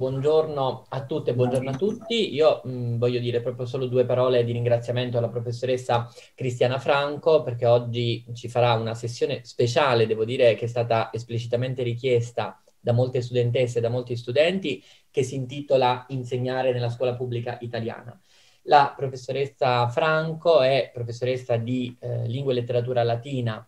buongiorno a tutte, buongiorno a tutti. Io mh, mm, voglio dire proprio solo due parole di ringraziamento alla professoressa Cristiana Franco perché oggi ci farà una sessione speciale, devo dire che è stata esplicitamente richiesta da molte studentesse e da molti studenti, che si intitola Insegnare nella scuola pubblica italiana. La professoressa Franco è professoressa di eh, lingua e letteratura latina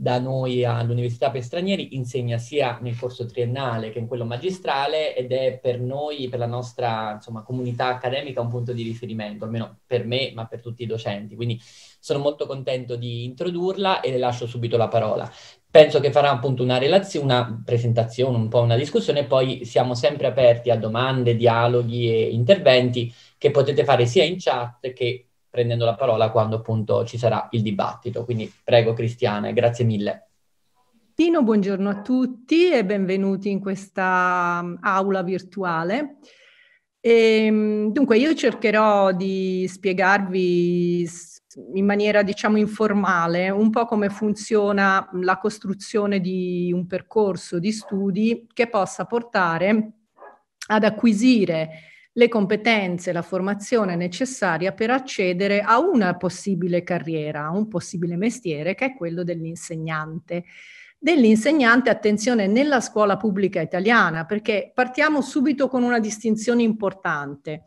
da noi all'Università per Stranieri insegna sia nel corso triennale che in quello magistrale ed è per noi, per la nostra insomma, comunità accademica, un punto di riferimento, almeno per me, ma per tutti i docenti. Quindi sono molto contento di introdurla e le lascio subito la parola. Penso che farà appunto una relazione, una presentazione, un po' una discussione, poi siamo sempre aperti a domande, dialoghi e interventi che potete fare sia in chat che prendendo la parola quando appunto ci sarà il dibattito. Quindi prego Cristiane, grazie mille. Tino, buongiorno a tutti e benvenuti in questa mm, aula virtuale. E, ehm, dunque, io cercherò di spiegarvi in maniera, diciamo, informale un po' come funziona mm, la costruzione di un percorso di studi che possa portare ad acquisire le competenze, la formazione necessaria per accedere a una possibile carriera, a un possibile mestiere che è quello dell'insegnante. Dell'insegnante, attenzione, nella scuola pubblica italiana, perché partiamo subito con una distinzione importante.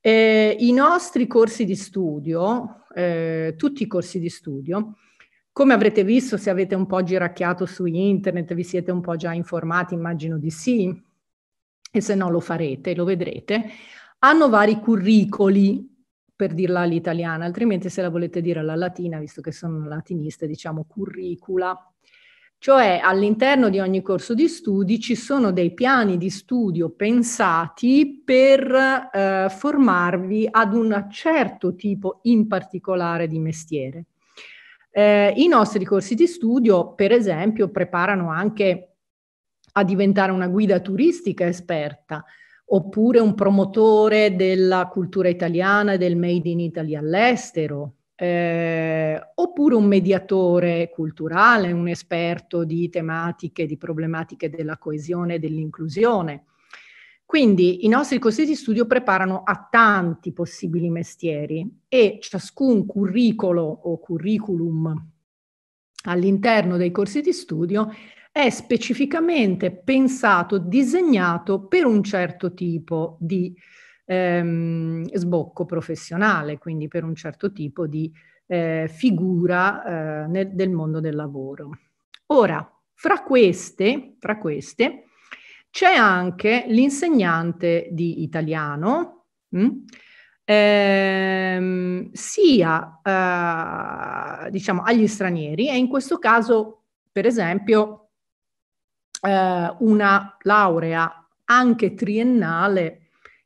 Eh, I nostri corsi di studio, eh, tutti i corsi di studio, come avrete visto se avete un po' giracchiato su internet, vi siete un po' già informati, immagino di sì, e se no lo farete, lo vedrete, hanno vari curricoli, per dirla all'italiana, altrimenti se la volete dire alla latina, visto che sono una latinista, diciamo curricula. Cioè all'interno di ogni corso di studi ci sono dei piani di studio pensati per eh, formarvi ad un certo tipo in particolare di mestiere. Eh, I nostri corsi di studio, per esempio, preparano anche a diventare una guida turistica esperta oppure un promotore della cultura italiana e del Made in Italy all'estero, eh, oppure un mediatore culturale, un esperto di tematiche, di problematiche della coesione e dell'inclusione. Quindi i nostri corsi di studio preparano a tanti possibili mestieri e ciascun curricolo o curriculum all'interno dei corsi di studio è specificamente pensato, disegnato per un certo tipo di ehm, sbocco professionale, quindi per un certo tipo di eh, figura eh, nel, del mondo del lavoro. Ora, fra queste, fra queste c'è anche l'insegnante di italiano, mh? Mm? Ehm, sia eh, diciamo agli stranieri e in questo caso per esempio eh, una laurea anche triennale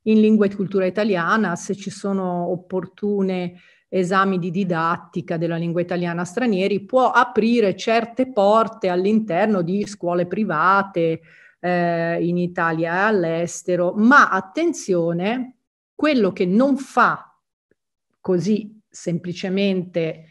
in lingua e cultura italiana, se ci sono opportune esami di didattica della lingua italiana stranieri, può aprire certe porte all'interno di scuole private eh, in Italia e all'estero, ma attenzione, quello che non fa così semplicemente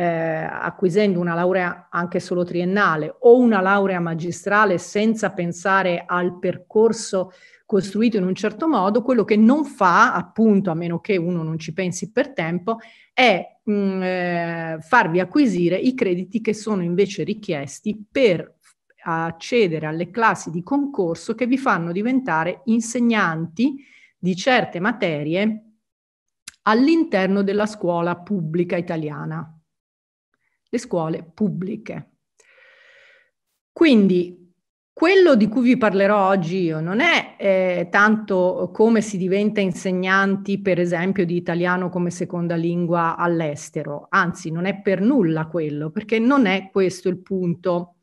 eh, acquisendo una laurea anche solo triennale o una laurea magistrale senza pensare al percorso costruito in un certo modo, quello che non fa, appunto, a meno che uno non ci pensi per tempo, è mh, mm, eh, farvi acquisire i crediti che sono invece richiesti per accedere alle classi di concorso che vi fanno diventare insegnanti di certe materie all'interno della scuola pubblica italiana le scuole pubbliche. Quindi quello di cui vi parlerò oggi io non è eh, tanto come si diventa insegnanti, per esempio, di italiano come seconda lingua all'estero, anzi non è per nulla quello, perché non è questo il punto.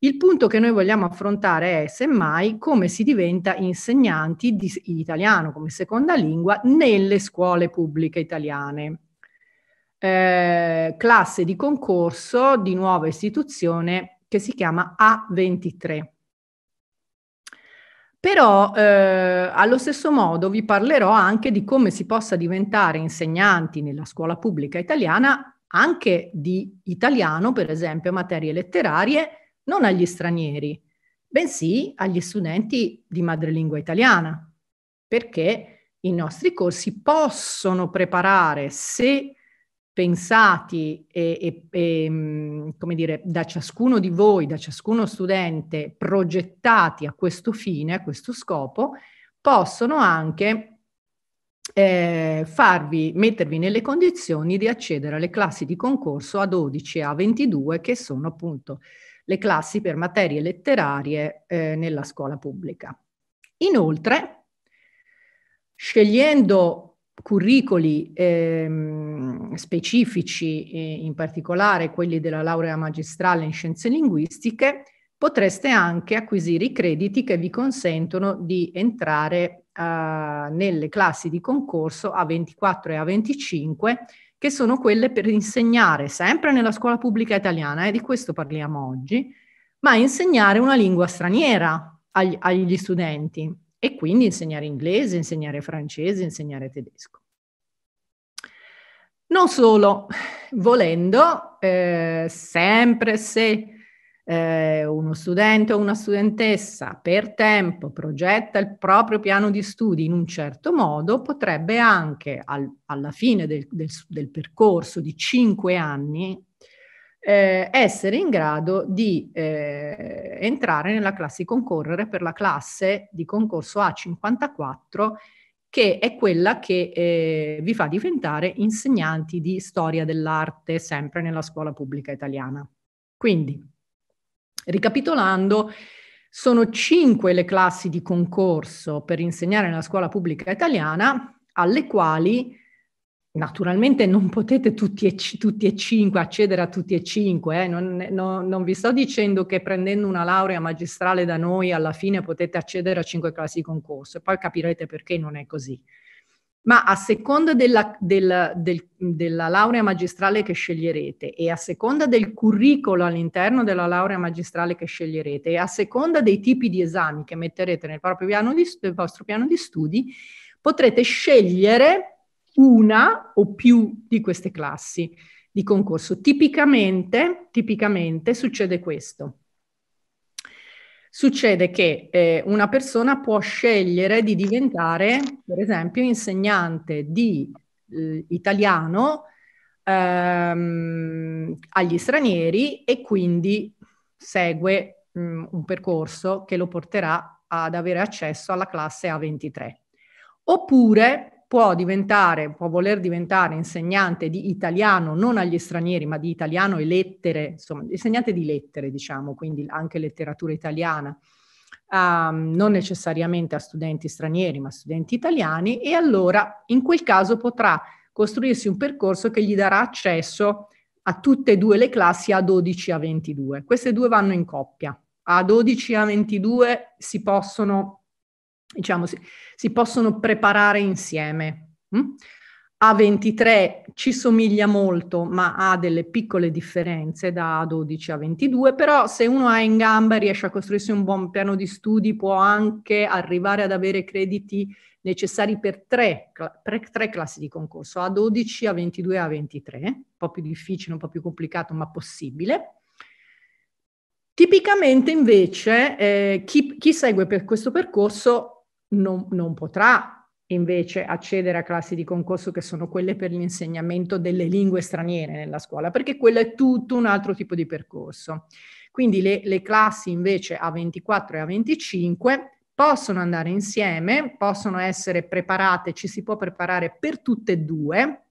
Il punto che noi vogliamo affrontare è semmai come si diventa insegnanti di italiano come seconda lingua nelle scuole pubbliche italiane eh, classe di concorso di nuova istituzione che si chiama A23. Però eh, allo stesso modo vi parlerò anche di come si possa diventare insegnanti nella scuola pubblica italiana, anche di italiano, per esempio materie letterarie, non agli stranieri, bensì agli studenti di madrelingua italiana, perché i nostri corsi possono preparare, se pensati e, e, e, come dire, da ciascuno di voi, da ciascuno studente, progettati a questo fine, a questo scopo, possono anche eh, farvi, mettervi nelle condizioni di accedere alle classi di concorso a 12 e a 22, che sono appunto le classi per materie letterarie eh, nella scuola pubblica. Inoltre, scegliendo curricoli ehm, specifici, eh, in particolare quelli della laurea magistrale in scienze linguistiche, potreste anche acquisire i crediti che vi consentono di entrare eh, nelle classi di concorso A24 e A25, che sono quelle per insegnare sempre nella scuola pubblica italiana, e eh, di questo parliamo oggi, ma insegnare una lingua straniera agli, agli studenti e quindi insegnare inglese, insegnare francese, insegnare tedesco. Non solo, volendo, eh, sempre se eh, uno studente o una studentessa per tempo progetta il proprio piano di studi in un certo modo, potrebbe anche al, alla fine del, del, del percorso di cinque anni eh, essere in grado di eh, entrare nella classe di concorrere per la classe di concorso A54 che è quella che eh, vi fa diventare insegnanti di storia dell'arte sempre nella scuola pubblica italiana. Quindi, ricapitolando, sono cinque le classi di concorso per insegnare nella scuola pubblica italiana alle quali Naturalmente non potete tutti e, tutti e, cinque accedere a tutti e cinque, eh? non, no, non, vi sto dicendo che prendendo una laurea magistrale da noi alla fine potete accedere a cinque classi di concorso e poi capirete perché non è così. Ma a seconda della, della, del, della laurea magistrale che sceglierete e a seconda del curriculum all'interno della laurea magistrale che sceglierete e a seconda dei tipi di esami che metterete nel, piano di, nel vostro piano di studi, potrete scegliere una o più di queste classi di concorso. Tipicamente, tipicamente succede questo. Succede che eh, una persona può scegliere di diventare, per esempio, insegnante di eh, italiano ehm, agli stranieri e quindi segue mh, mm, un percorso che lo porterà ad avere accesso alla classe A23. Oppure può diventare, può voler diventare insegnante di italiano, non agli stranieri, ma di italiano e lettere, insomma, insegnante di lettere, diciamo, quindi anche letteratura italiana, um, non necessariamente a studenti stranieri, ma a studenti italiani, e allora in quel caso potrà costruirsi un percorso che gli darà accesso a tutte e due le classi A12 a 22. Queste due vanno in coppia. A12 a 22 si possono diciamo, si, si possono preparare insieme. Mm? A23 ci somiglia molto, ma ha delle piccole differenze da A12 a 22, però se uno ha in gamba e riesce a costruirsi un buon piano di studi, può anche arrivare ad avere crediti necessari per tre, per tre classi di concorso, A12, A22 e A23, un po' più difficile, un po' più complicato, ma possibile. Tipicamente invece eh, chi, chi segue per questo percorso non, non potrà invece accedere a classi di concorso che sono quelle per l'insegnamento delle lingue straniere nella scuola, perché quello è tutto un altro tipo di percorso. Quindi le, le classi invece a 24 e a 25 possono andare insieme, possono essere preparate, ci si può preparare per tutte e due,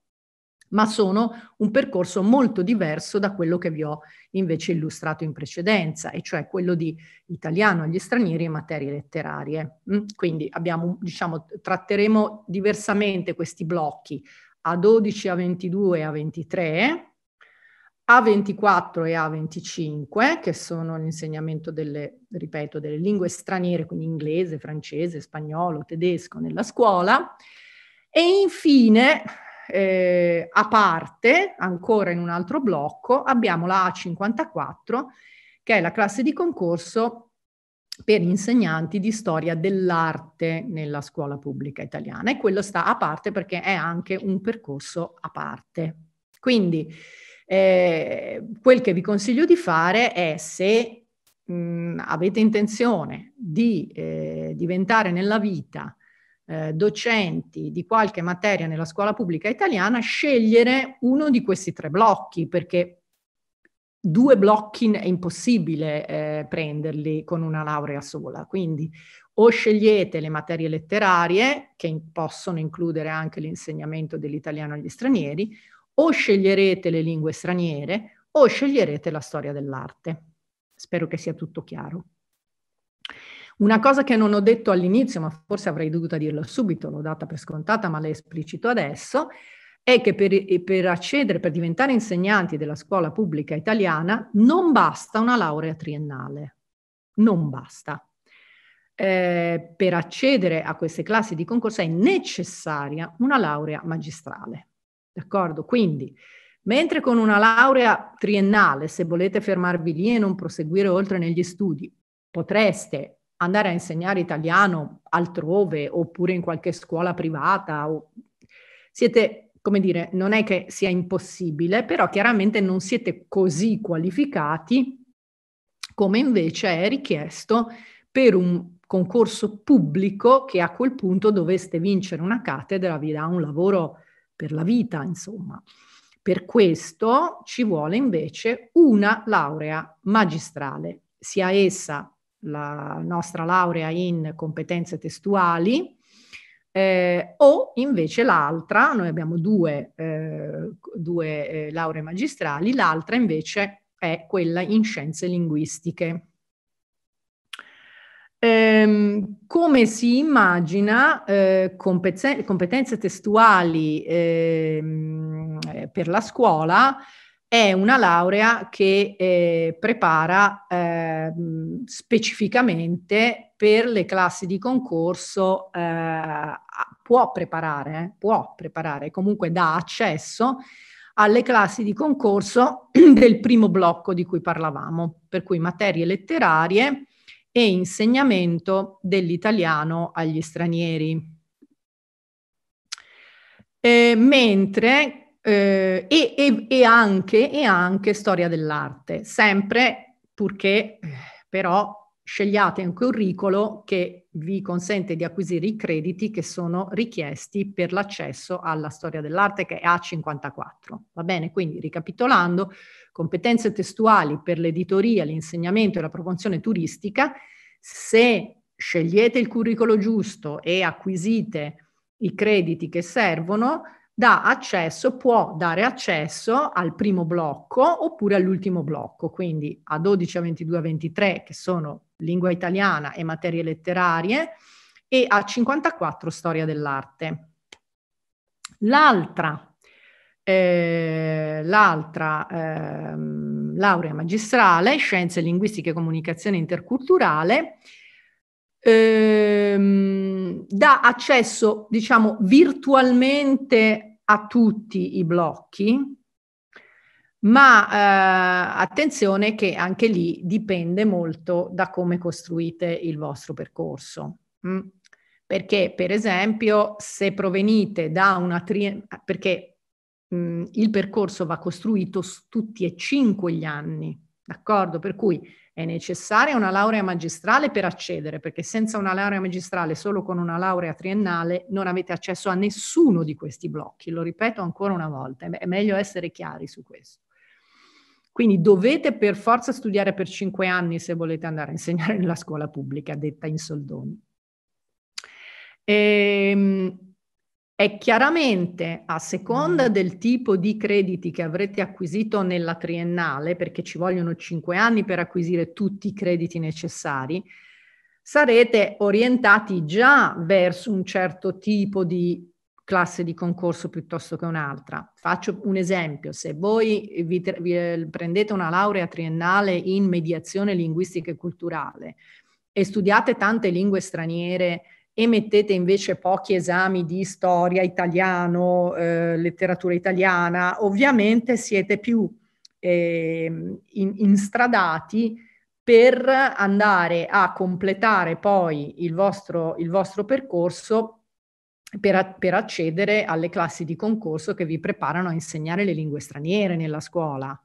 ma sono un percorso molto diverso da quello che vi ho invece illustrato in precedenza, e cioè quello di italiano agli stranieri in materie letterarie. Mm? Quindi abbiamo, diciamo, tratteremo diversamente questi blocchi A12, A22 A23, A24 e A25, che sono l'insegnamento delle, ripeto, delle lingue straniere, quindi inglese, francese, spagnolo, tedesco nella scuola. E infine eh, a parte, ancora in un altro blocco, abbiamo la A54, che è la classe di concorso per insegnanti di storia dell'arte nella scuola pubblica italiana e quello sta a parte perché è anche un percorso a parte. Quindi eh, quel che vi consiglio di fare è se mh, avete intenzione di eh, diventare nella vita eh, docenti di qualche materia nella scuola pubblica italiana scegliere uno di questi tre blocchi, perché due blocchi è impossibile eh, prenderli con una laurea sola. Quindi o scegliete le materie letterarie, che in- possono includere anche l'insegnamento dell'italiano agli stranieri, o sceglierete le lingue straniere, o sceglierete la storia dell'arte. Spero che sia tutto chiaro. Una cosa che non ho detto all'inizio, ma forse avrei dovuto dirlo subito, l'ho data per scontata, ma l'ho esplicito adesso, è che per, per accedere, per diventare insegnanti della scuola pubblica italiana, non basta una laurea triennale. Non basta. Eh, per accedere a queste classi di concorso è necessaria una laurea magistrale. D'accordo? Quindi, mentre con una laurea triennale, se volete fermarvi lì e non proseguire oltre negli studi, potreste andare a insegnare italiano altrove oppure in qualche scuola privata. O... Siete, come dire, non è che sia impossibile, però chiaramente non siete così qualificati come invece è richiesto per un concorso pubblico che a quel punto doveste vincere una cattedra, vi dà un lavoro per la vita, insomma. Per questo ci vuole invece una laurea magistrale, sia essa la nostra laurea in competenze testuali, eh, o invece l'altra, noi abbiamo due, eh, due eh, lauree magistrali, l'altra invece è quella in scienze linguistiche. Ehm, come si immagina, eh, competenze, competenze testuali ehm, eh, per la scuola è una laurea che eh, prepara eh, specificamente per le classi di concorso, eh, può preparare, eh, può preparare, comunque dà accesso alle classi di concorso del primo blocco di cui parlavamo, per cui materie letterarie e insegnamento dell'italiano agli stranieri. Eh, mentre eh, e, e, e, anche, e anche storia dell'arte, sempre purché eh, però scegliate un curriculum che vi consente di acquisire i crediti che sono richiesti per l'accesso alla storia dell'arte che è A54. Va bene, quindi ricapitolando, competenze testuali per l'editoria, l'insegnamento e la promozione turistica, se scegliete il curriculum giusto e acquisite i crediti che servono, dà accesso, può dare accesso al primo blocco oppure all'ultimo blocco, quindi a 12, a 22, a 23 che sono lingua italiana e materie letterarie e a 54 storia dell'arte. L'altra, eh, l'altra eh, laurea magistrale, scienze linguistiche e comunicazione interculturale, ehm, dà accesso, diciamo, virtualmente a tutti i blocchi, ma eh, attenzione che anche lì dipende molto da come costruite il vostro percorso. Mm? Perché, per esempio, se provenite da una triennale, perché mh, mm, il percorso va costruito su tutti e cinque gli anni, d'accordo? Per cui è necessaria una laurea magistrale per accedere, perché senza una laurea magistrale, solo con una laurea triennale, non avete accesso a nessuno di questi blocchi. Lo ripeto ancora una volta, è meglio essere chiari su questo. Quindi dovete per forza studiare per cinque anni se volete andare a insegnare nella scuola pubblica, detta in soldoni. Ehm, è chiaramente a seconda mm. del tipo di crediti che avrete acquisito nella triennale, perché ci vogliono cinque anni per acquisire tutti i crediti necessari, sarete orientati già verso un certo tipo di classe di concorso piuttosto che un'altra. Faccio un esempio, se voi vi, vi eh, prendete una laurea triennale in mediazione linguistica e culturale e studiate tante lingue straniere e mettete invece pochi esami di storia italiano, eh, letteratura italiana, ovviamente siete più eh, in, instradati per andare a completare poi il vostro, il vostro percorso per, per, accedere alle classi di concorso che vi preparano a insegnare le lingue straniere nella scuola.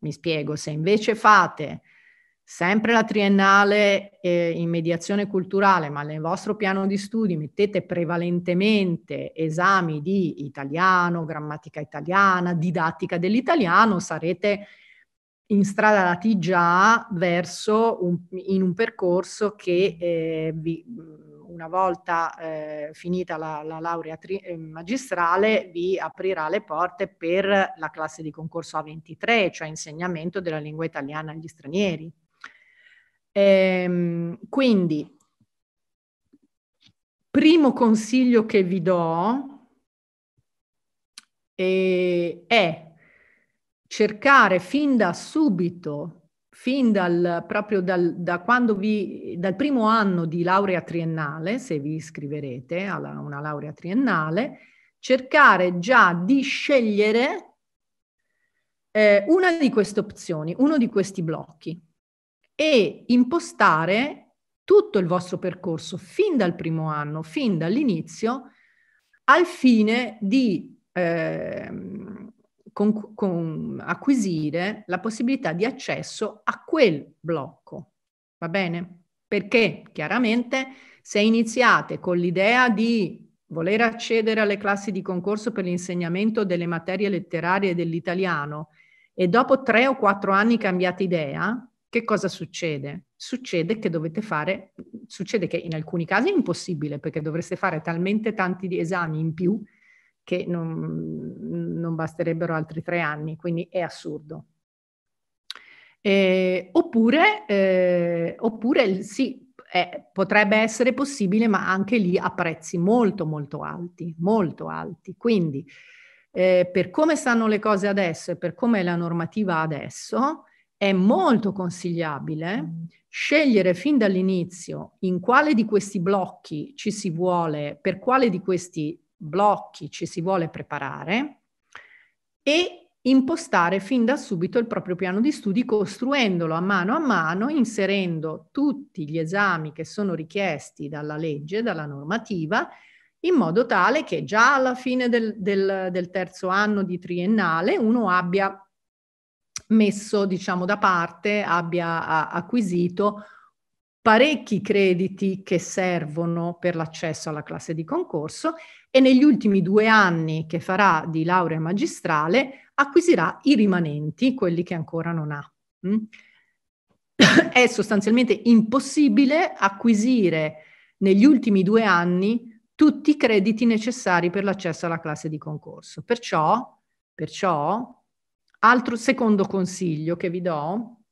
Mi spiego, se invece fate sempre la triennale eh, in mediazione culturale, ma nel vostro piano di studi mettete prevalentemente esami di italiano, grammatica italiana, didattica dell'italiano, sarete in instradati già verso un, in un percorso che eh, vi, una volta eh, finita la, la laurea tri- eh, magistrale vi aprirà le porte per la classe di concorso A23, cioè insegnamento della lingua italiana agli stranieri. Ehm, quindi, primo consiglio che vi do eh, è cercare fin da subito, fin dal, proprio dal, da quando vi, dal primo anno di laurea triennale, se vi iscriverete a una laurea triennale, cercare già di scegliere eh, una di queste opzioni, uno di questi blocchi e impostare tutto il vostro percorso fin dal primo anno, fin dall'inizio, al fine di eh, con, con, acquisire la possibilità di accesso a quel blocco. Va bene? Perché chiaramente se iniziate con l'idea di voler accedere alle classi di concorso per l'insegnamento delle materie letterarie dell'italiano e dopo tre o quattro anni cambiate idea, che cosa succede? Succede che dovete fare, succede che in alcuni casi è impossibile perché dovreste fare talmente tanti esami in più che non, non basterebbero altri tre anni, quindi è assurdo. Eh, oppure, eh, oppure, sì, eh, potrebbe essere possibile, ma anche lì a prezzi molto molto alti, molto alti. Quindi eh, per come stanno le cose adesso e per come è la normativa adesso, è molto consigliabile scegliere fin dall'inizio in quale di questi blocchi ci si vuole, per quale di questi blocchi ci si vuole preparare e impostare fin da subito il proprio piano di studi costruendolo a mano a mano, inserendo tutti gli esami che sono richiesti dalla legge, dalla normativa, in modo tale che già alla fine del, del, del terzo anno di triennale uno abbia messo diciamo da parte, abbia acquisito parecchi crediti che servono per l'accesso alla classe di concorso e negli ultimi due anni che farà di laurea magistrale acquisirà i rimanenti, quelli che ancora non ha. Mm? È sostanzialmente impossibile acquisire negli ultimi due anni tutti i crediti necessari per l'accesso alla classe di concorso. Perciò, perciò Altro secondo consiglio che vi do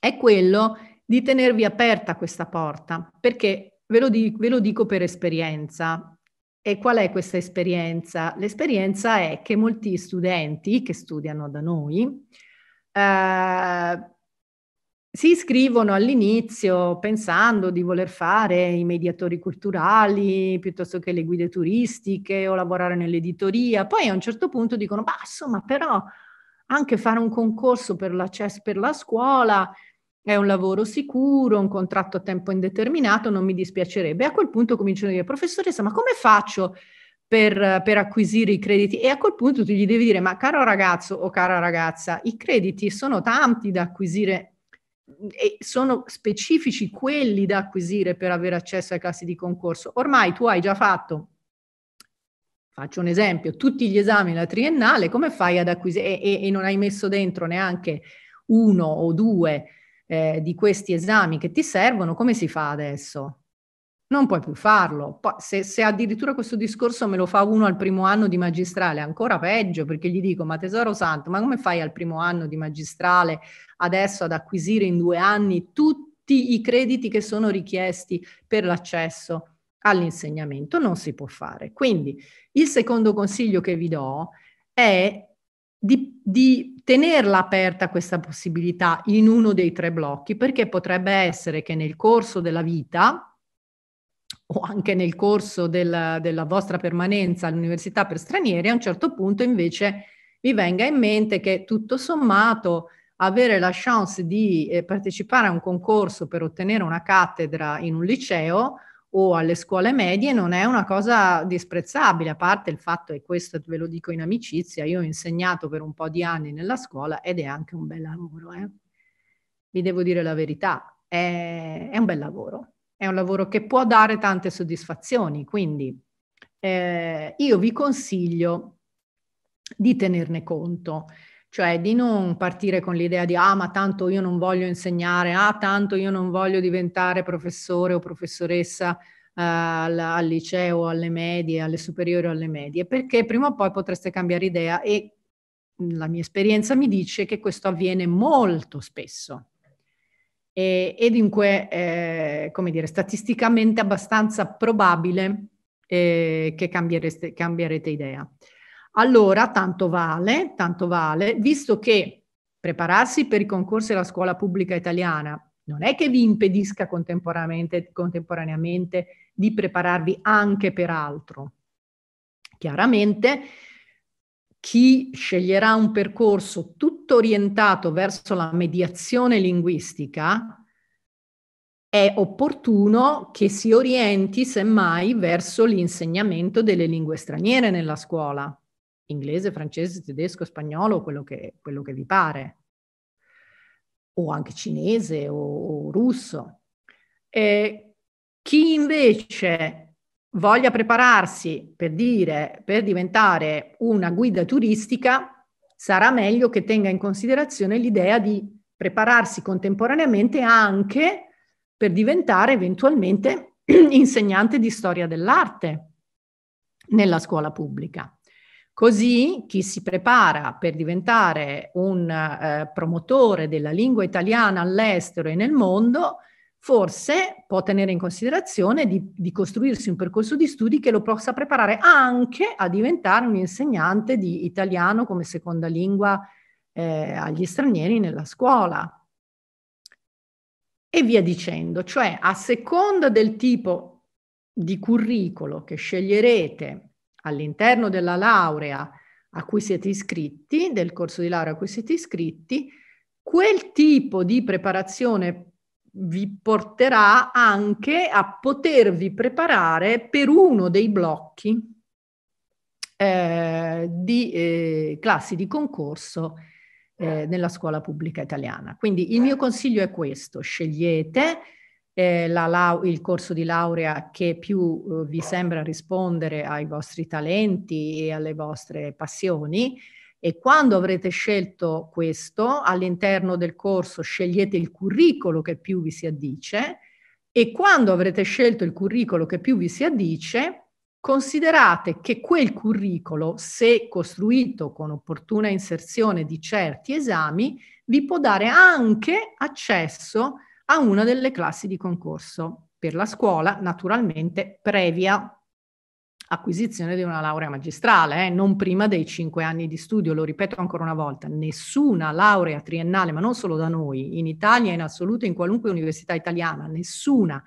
è quello di tenervi aperta questa porta, perché ve lo, di- ve lo dico per esperienza. E qual è questa esperienza? L'esperienza è che molti studenti che studiano da noi eh, si iscrivono all'inizio pensando di voler fare i mediatori culturali piuttosto che le guide turistiche o lavorare nell'editoria, poi a un certo punto dicono, ma insomma però anche fare un concorso per, la, per la scuola è un lavoro sicuro, un contratto a tempo indeterminato, non mi dispiacerebbe. A quel punto cominciano a dire, professoressa, ma come faccio per, per, acquisire i crediti? E a quel punto tu gli devi dire, ma caro ragazzo o cara ragazza, i crediti sono tanti da acquisire mm, e sono specifici quelli da acquisire per avere accesso ai classi di concorso. Ormai tu hai già fatto Faccio un esempio, tutti gli esami la triennale, come fai ad acquisire e, e, e non hai messo dentro neanche uno o due eh, di questi esami che ti servono, come si fa adesso? Non puoi più farlo. Poi, se, se, addirittura questo discorso me lo fa uno al primo anno di magistrale, ancora peggio perché gli dico, ma tesoro santo, ma come fai al primo anno di magistrale adesso ad acquisire in due anni tutti i crediti che sono richiesti per l'accesso all'insegnamento, non si può fare. Quindi il secondo consiglio che vi do è di, di, tenerla aperta questa possibilità in uno dei tre blocchi, perché potrebbe essere che nel corso della vita o anche nel corso del, della vostra permanenza all'università per stranieri, a un certo punto invece vi venga in mente che tutto sommato avere la chance di eh, partecipare a un concorso per ottenere una cattedra in un liceo o alle scuole medie non è una cosa disprezzabile, a parte il fatto, e questo ve lo dico in amicizia, io ho insegnato per un po' di anni nella scuola ed è anche un bel lavoro. Eh. Vi devo dire la verità, è, è un bel lavoro, è un lavoro che può dare tante soddisfazioni, quindi eh, io vi consiglio di tenerne conto cioè di non partire con l'idea di ah ma tanto io non voglio insegnare, ah tanto io non voglio diventare professore o professoressa eh, al, al, liceo, alle medie, alle superiori o alle medie, perché prima o poi potreste cambiare idea e mm, la mia esperienza mi dice che questo avviene molto spesso. E, e dunque, eh, come dire, statisticamente abbastanza probabile eh, che cambierete idea. Allora, tanto vale, tanto vale, visto che prepararsi per i concorsi alla scuola pubblica italiana non è che vi impedisca contemporaneamente, contemporaneamente di prepararvi anche per altro. Chiaramente, chi sceglierà un percorso tutto orientato verso la mediazione linguistica è opportuno che si orienti semmai verso l'insegnamento delle lingue straniere nella scuola, inglese, francese, tedesco, spagnolo, quello che, quello che vi pare, o anche cinese o, o russo. E chi invece voglia prepararsi per dire per diventare una guida turistica, sarà meglio che tenga in considerazione l'idea di prepararsi contemporaneamente anche per diventare eventualmente insegnante di storia dell'arte nella scuola pubblica. Così chi si prepara per diventare un eh, promotore della lingua italiana all'estero e nel mondo forse può tenere in considerazione di, di, costruirsi un percorso di studi che lo possa preparare anche a diventare un insegnante di italiano come seconda lingua eh, agli stranieri nella scuola. E via dicendo, cioè a seconda del tipo di curriculum che sceglierete all'interno della laurea a cui siete iscritti, del corso di laurea a cui siete iscritti, quel tipo di preparazione vi porterà anche a potervi preparare per uno dei blocchi eh, di eh, classi di concorso eh, nella scuola pubblica italiana. Quindi il mio consiglio è questo, scegliete eh, la lau- il corso di laurea che più eh, vi sembra rispondere ai vostri talenti e alle vostre passioni. E quando avrete scelto questo, all'interno del corso scegliete il curriculum che più vi si addice e quando avrete scelto il curriculum che più vi si addice, considerate che quel curriculum, se costruito con opportuna inserzione di certi esami, vi può dare anche accesso a una delle classi di concorso per la scuola, naturalmente previa acquisizione di una laurea magistrale, eh, non prima dei cinque anni di studio, lo ripeto ancora una volta, nessuna laurea triennale, ma non solo da noi, in Italia in assoluto, in qualunque università italiana, nessuna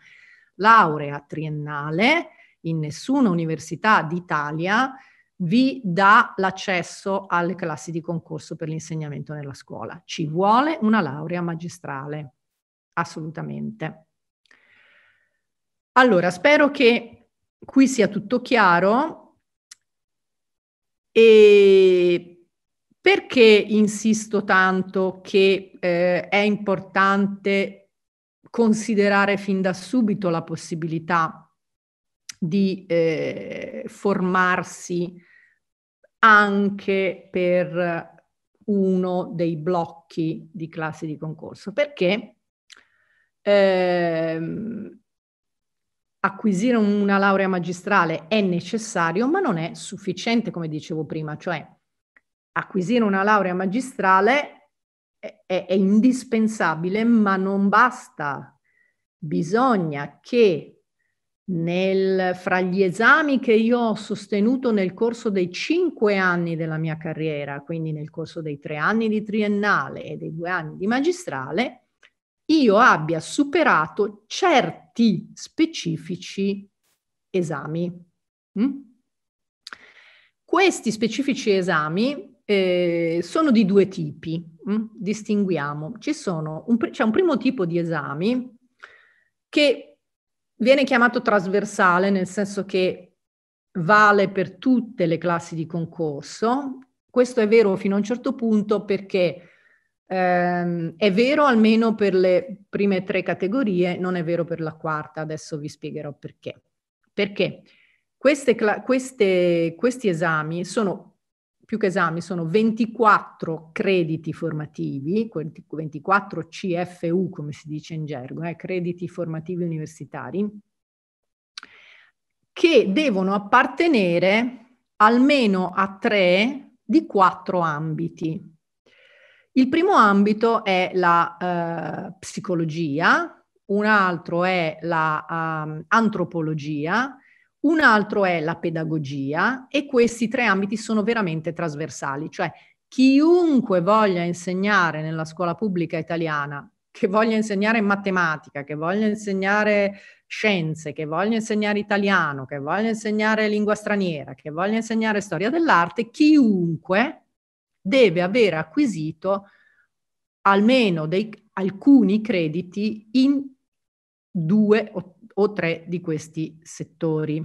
laurea triennale in nessuna università d'Italia vi dà l'accesso alle classi di concorso per l'insegnamento nella scuola. Ci vuole una laurea magistrale assolutamente. Allora, spero che qui sia tutto chiaro e perché insisto tanto che eh, è importante considerare fin da subito la possibilità di eh, formarsi anche per uno dei blocchi di classi di concorso? Perché eh, acquisire una laurea magistrale è necessario, ma non è sufficiente, come dicevo prima, cioè acquisire una laurea magistrale è, è, è indispensabile, ma non basta. Bisogna che nel, fra gli esami che io ho sostenuto nel corso dei cinque anni della mia carriera, quindi nel corso dei tre anni di triennale e dei due anni di magistrale, io abbia superato certi specifici esami. Mm? Questi specifici esami eh, sono di due tipi, mm? distinguiamo. Un, c'è un primo tipo di esami che viene chiamato trasversale, nel senso che vale per tutte le classi di concorso. Questo è vero fino a un certo punto perché eh, è vero almeno per le prime tre categorie, non è vero per la quarta, adesso vi spiegherò perché. Perché queste, queste, questi esami sono più che esami, sono 24 crediti formativi, 24 CFU come si dice in gergo, eh, crediti formativi universitari, che devono appartenere almeno a tre di quattro ambiti. Il primo ambito è la uh, psicologia, un altro è la um, un altro è la pedagogia e questi tre ambiti sono veramente trasversali, cioè chiunque voglia insegnare nella scuola pubblica italiana, che voglia insegnare matematica, che voglia insegnare scienze, che voglia insegnare italiano, che voglia insegnare lingua straniera, che voglia insegnare storia dell'arte, chiunque deve aver acquisito almeno dei, alcuni crediti in due o, o tre di questi settori.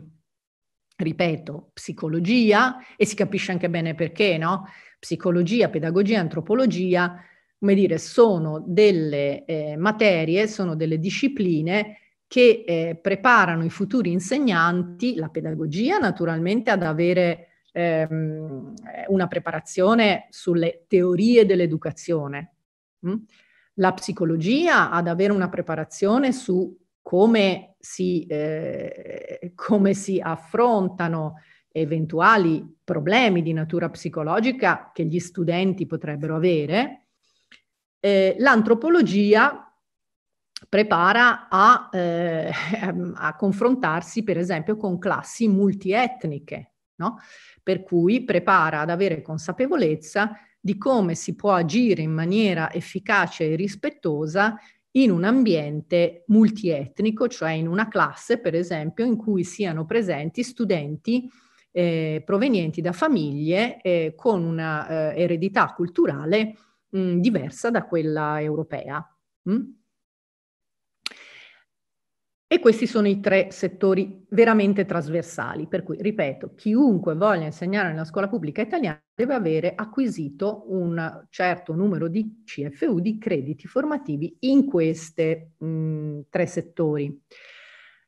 Ripeto, psicologia, e si capisce anche bene perché, no? Psicologia, pedagogia, antropologia, come dire, sono delle eh, materie, sono delle discipline che eh, preparano i futuri insegnanti, la pedagogia naturalmente ad avere ehm, eh, una preparazione sulle teorie dell'educazione. Mm? La psicologia ad avere una preparazione su come si, eh, come si affrontano eventuali problemi di natura psicologica che gli studenti potrebbero avere, eh, l'antropologia prepara a, eh, a confrontarsi per esempio con classi multietniche, no? Per cui prepara ad avere consapevolezza di come si può agire in maniera efficace e rispettosa in un ambiente multietnico, cioè in una classe, per esempio, in cui siano presenti studenti eh, provenienti da famiglie eh, con un'eredità eh, culturale mh, diversa da quella europea. Mm? E questi sono i tre settori veramente trasversali, per cui, ripeto, chiunque voglia insegnare nella scuola pubblica italiana deve avere acquisito un certo numero di CFU, di crediti formativi in questi mm, tre settori.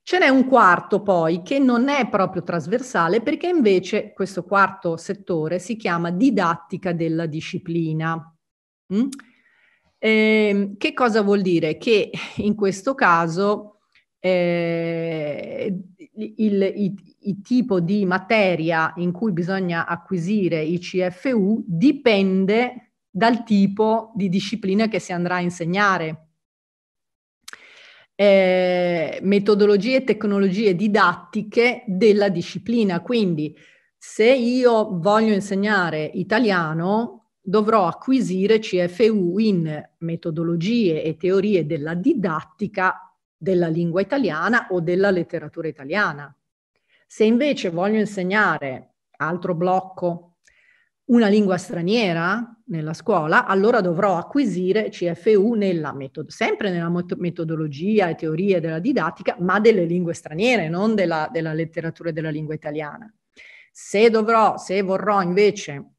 Ce n'è un quarto poi che non è proprio trasversale perché invece questo quarto settore si chiama didattica della disciplina. Mm? Eh, che cosa vuol dire? Che in questo caso eh, il, il, il, tipo di materia in cui bisogna acquisire i CFU dipende dal tipo di disciplina che si andrà a insegnare. Eh, metodologie e tecnologie didattiche della disciplina. Quindi, se io voglio insegnare italiano, dovrò acquisire CFU in metodologie e teorie della didattica della lingua italiana o della letteratura italiana. Se invece voglio insegnare, altro blocco, una lingua straniera nella scuola, allora dovrò acquisire CFU nella metodo, sempre nella metodologia e teorie della didattica, ma delle lingue straniere, non della, della letteratura e della lingua italiana. Se dovrò, se vorrò invece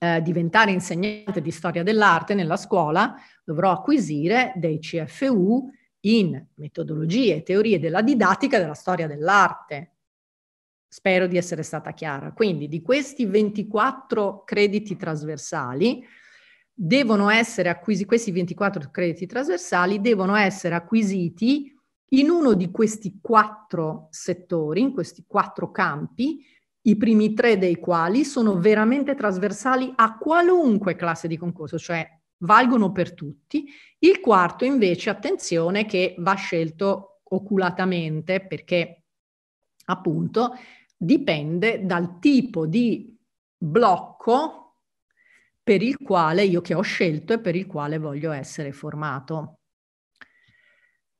eh, diventare insegnante di storia dell'arte nella scuola, dovrò acquisire dei CFU in metodologie e teorie della didattica della storia dell'arte. Spero di essere stata chiara. Quindi di questi 24 crediti trasversali, devono essere acquisiti, questi 24 crediti trasversali devono essere acquisiti in uno di questi quattro settori, in questi quattro campi, i primi tre dei quali sono veramente trasversali a qualunque classe di concorso, cioè valgono per tutti. Il quarto invece, attenzione, che va scelto oculatamente perché appunto dipende dal tipo di blocco per il quale io che ho scelto e per il quale voglio essere formato.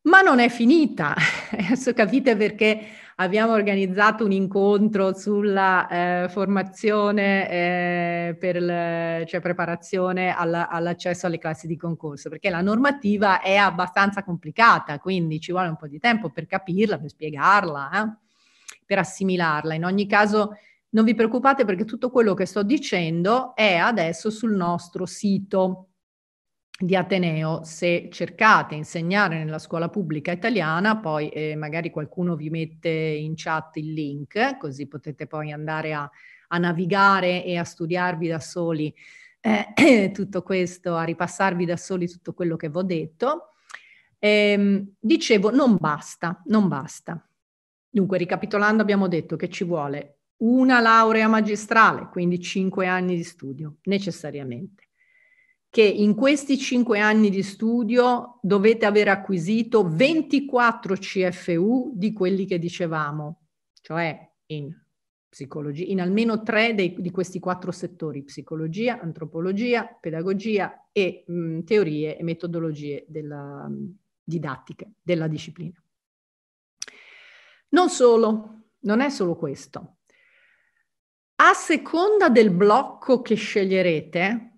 Ma non è finita, adesso capite perché abbiamo organizzato un incontro sulla eh, formazione eh, per le, cioè preparazione alla, all'accesso alle classi di concorso, perché la normativa è abbastanza complicata, quindi ci vuole un po' di tempo per capirla, per spiegarla, eh, per assimilarla. In ogni caso non vi preoccupate perché tutto quello che sto dicendo è adesso sul nostro sito di Ateneo, se cercate insegnare nella scuola pubblica italiana, poi eh, magari qualcuno vi mette in chat il link, così potete poi andare a, a navigare e a studiarvi da soli eh, tutto questo, a ripassarvi da soli tutto quello che vi ho detto. Ehm, dicevo, non basta, non basta. Dunque, ricapitolando, abbiamo detto che ci vuole una laurea magistrale, quindi cinque anni di studio, necessariamente che in questi cinque anni di studio dovete aver acquisito 24 CFU di quelli che dicevamo, cioè in psicologia, in almeno tre dei, di questi quattro settori, psicologia, antropologia, pedagogia e mh, mm, teorie e metodologie della mm, didattica, della disciplina. Non solo, non è solo questo. A seconda del blocco che sceglierete,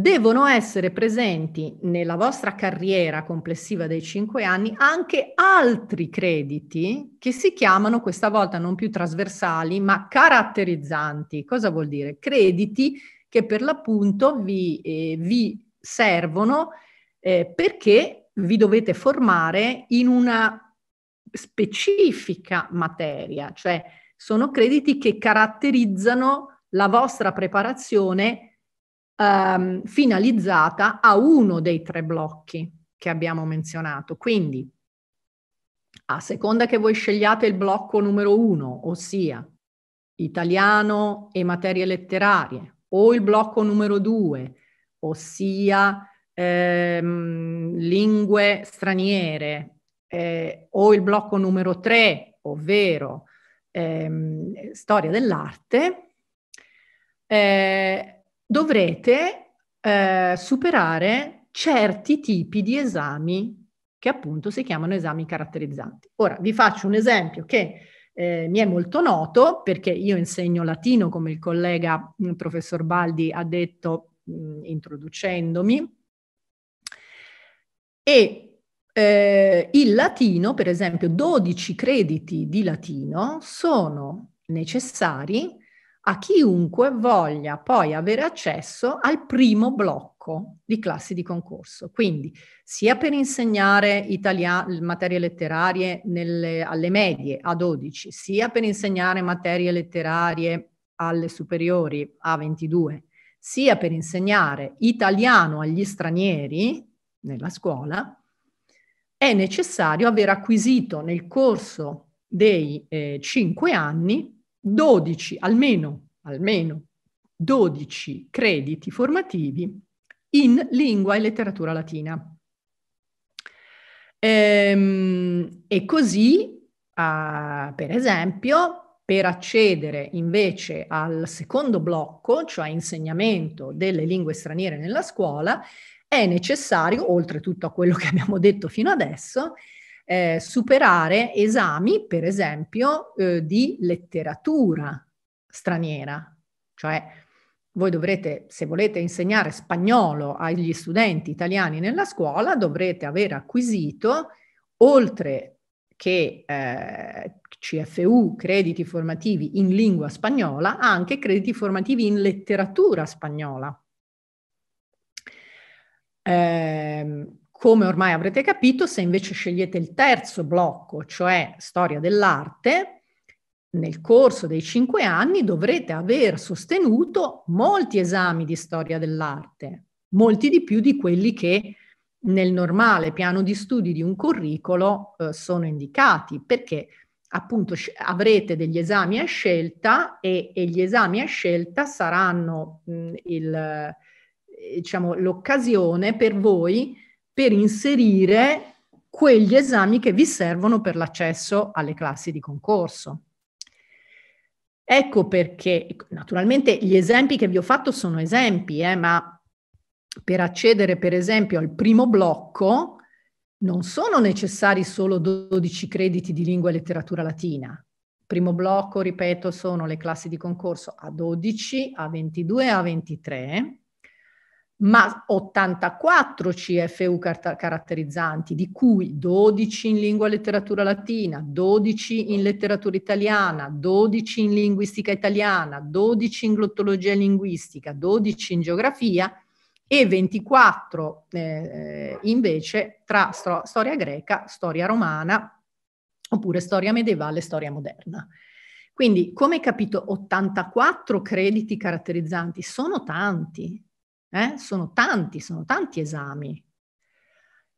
devono essere presenti nella vostra carriera complessiva dei cinque anni anche altri crediti che si chiamano questa volta non più trasversali ma caratterizzanti. Cosa vuol dire? Crediti che per l'appunto vi, eh, vi servono eh, perché vi dovete formare in una specifica materia, cioè sono crediti che caratterizzano la vostra preparazione ehm, finalizzata a uno dei tre blocchi che abbiamo menzionato. Quindi, a seconda che voi scegliate il blocco numero uno, ossia italiano e materie letterarie, o il blocco numero due, ossia ehm, lingue straniere, eh, o il blocco numero tre, ovvero ehm, storia dell'arte, eh, dovrete eh, superare certi tipi di esami che appunto si chiamano esami caratterizzanti. Ora vi faccio un esempio che eh, mi è molto noto perché io insegno latino, come il collega il mm, professor Baldi ha detto mh, mm, introducendomi, e eh, il latino, per esempio, 12 crediti di latino sono necessari a chiunque voglia poi avere accesso al primo blocco di classi di concorso. Quindi sia per insegnare italia- materie letterarie nelle, alle medie a 12, sia per insegnare materie letterarie alle superiori a 22, sia per insegnare italiano agli stranieri nella scuola, è necessario aver acquisito nel corso dei eh, cinque anni 12, almeno, almeno 12 crediti formativi in lingua e letteratura latina. Ehm, e così, ah, per esempio, per accedere invece al secondo blocco, cioè insegnamento delle lingue straniere nella scuola, è necessario, oltretutto a quello che abbiamo detto fino adesso, eh, superare esami, per esempio, eh, di letteratura straniera, cioè voi dovrete, se volete insegnare spagnolo agli studenti italiani nella scuola, dovrete aver acquisito, oltre che eh, CFU, crediti formativi in lingua spagnola, anche crediti formativi in letteratura spagnola. Eh, come ormai avrete capito, se invece scegliete il terzo blocco, cioè storia dell'arte, nel corso dei cinque anni dovrete aver sostenuto molti esami di storia dell'arte, molti di più di quelli che nel normale piano di studi di un curriculum eh, sono indicati, perché appunto avrete degli esami a scelta e, e gli esami a scelta saranno mh, il, eh, diciamo, l'occasione per voi per inserire quegli esami che vi servono per l'accesso alle classi di concorso. Ecco perché, naturalmente gli esempi che vi ho fatto sono esempi, eh, ma per accedere per esempio al primo blocco non sono necessari solo 12 crediti di lingua e letteratura latina. primo blocco, ripeto, sono le classi di concorso A12, A22 e A23 ma 84 CFU caratterizzanti, di cui 12 in lingua e letteratura latina, 12 in letteratura italiana, 12 in linguistica italiana, 12 in glottologia linguistica, 12 in geografia e 24 eh, eh, invece tra stro- storia greca, storia romana, oppure storia medievale e storia moderna. Quindi, come hai capito, 84 crediti caratterizzanti sono tanti, eh? sono tanti, sono tanti esami.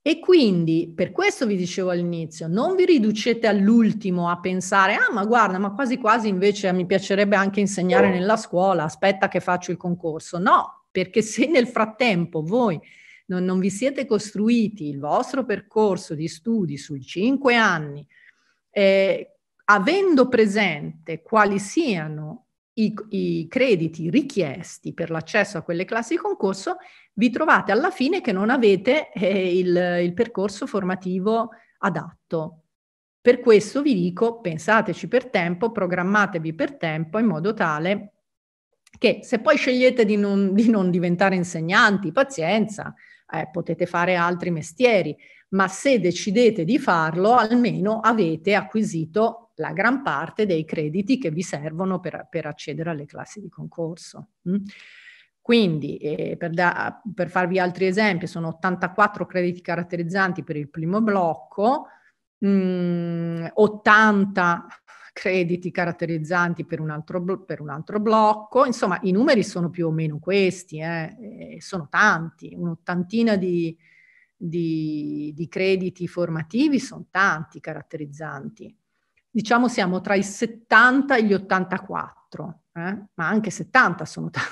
E quindi, per questo vi dicevo all'inizio, non vi riducete all'ultimo a pensare, ah ma guarda, ma quasi quasi invece mi piacerebbe anche insegnare nella scuola, aspetta che faccio il concorso. No, perché se nel frattempo voi non, non vi siete costruiti il vostro percorso di studi sui cinque anni, eh, avendo presente quali siano i, i crediti richiesti per l'accesso a quelle classi di concorso, vi trovate alla fine che non avete eh, il, il percorso formativo adatto. Per questo vi dico, pensateci per tempo, programmatevi per tempo in modo tale che se poi scegliete di non, di non diventare insegnanti, pazienza, eh, potete fare altri mestieri, ma se decidete di farlo almeno avete acquisito la gran parte dei crediti che vi servono per, per accedere alle classi di concorso. Mm? Quindi, eh, per, da, per, farvi altri esempi, sono 84 crediti caratterizzanti per il primo blocco, mh, mm, 80 crediti caratterizzanti per un, altro, per un, altro, blocco, insomma i numeri sono più o meno questi, eh, eh sono tanti, un'ottantina di, di, di crediti formativi sono tanti caratterizzanti diciamo siamo tra i 70 e gli 84, eh? ma anche 70 sono tanti.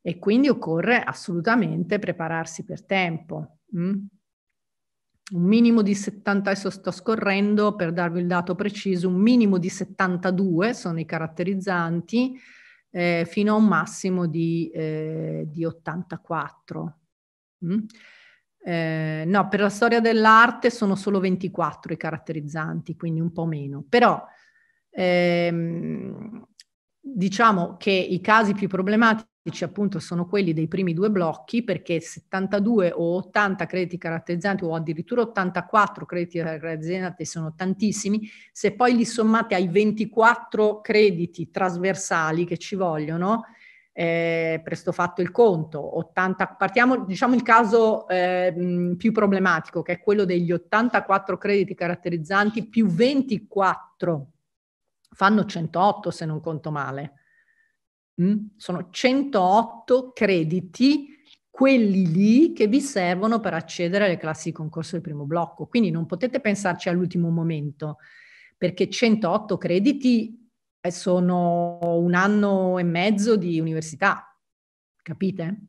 E quindi occorre assolutamente prepararsi per tempo. Mm? Un minimo di 70, adesso sto scorrendo per darvi il dato preciso, un minimo di 72 sono i caratterizzanti, eh, fino a un massimo di, eh, di 84. Mm? Eh, no, per la storia dell'arte sono solo 24 i caratterizzanti, quindi un po' meno. Però ehm, diciamo che i casi più problematici appunto sono quelli dei primi due blocchi perché 72 o 80 crediti caratterizzanti o addirittura 84 crediti caratterizzanti sono tantissimi, se poi li sommate ai 24 crediti trasversali che ci vogliono eh, presto fatto il conto, 80, partiamo diciamo il caso eh, più problematico che è quello degli 84 crediti caratterizzanti più 24, fanno 108 se non conto male, mm? sono 108 crediti quelli lì che vi servono per accedere alle classi di concorso del primo blocco. Quindi non potete pensarci all'ultimo momento, perché 108 crediti sono un anno e mezzo di università, capite?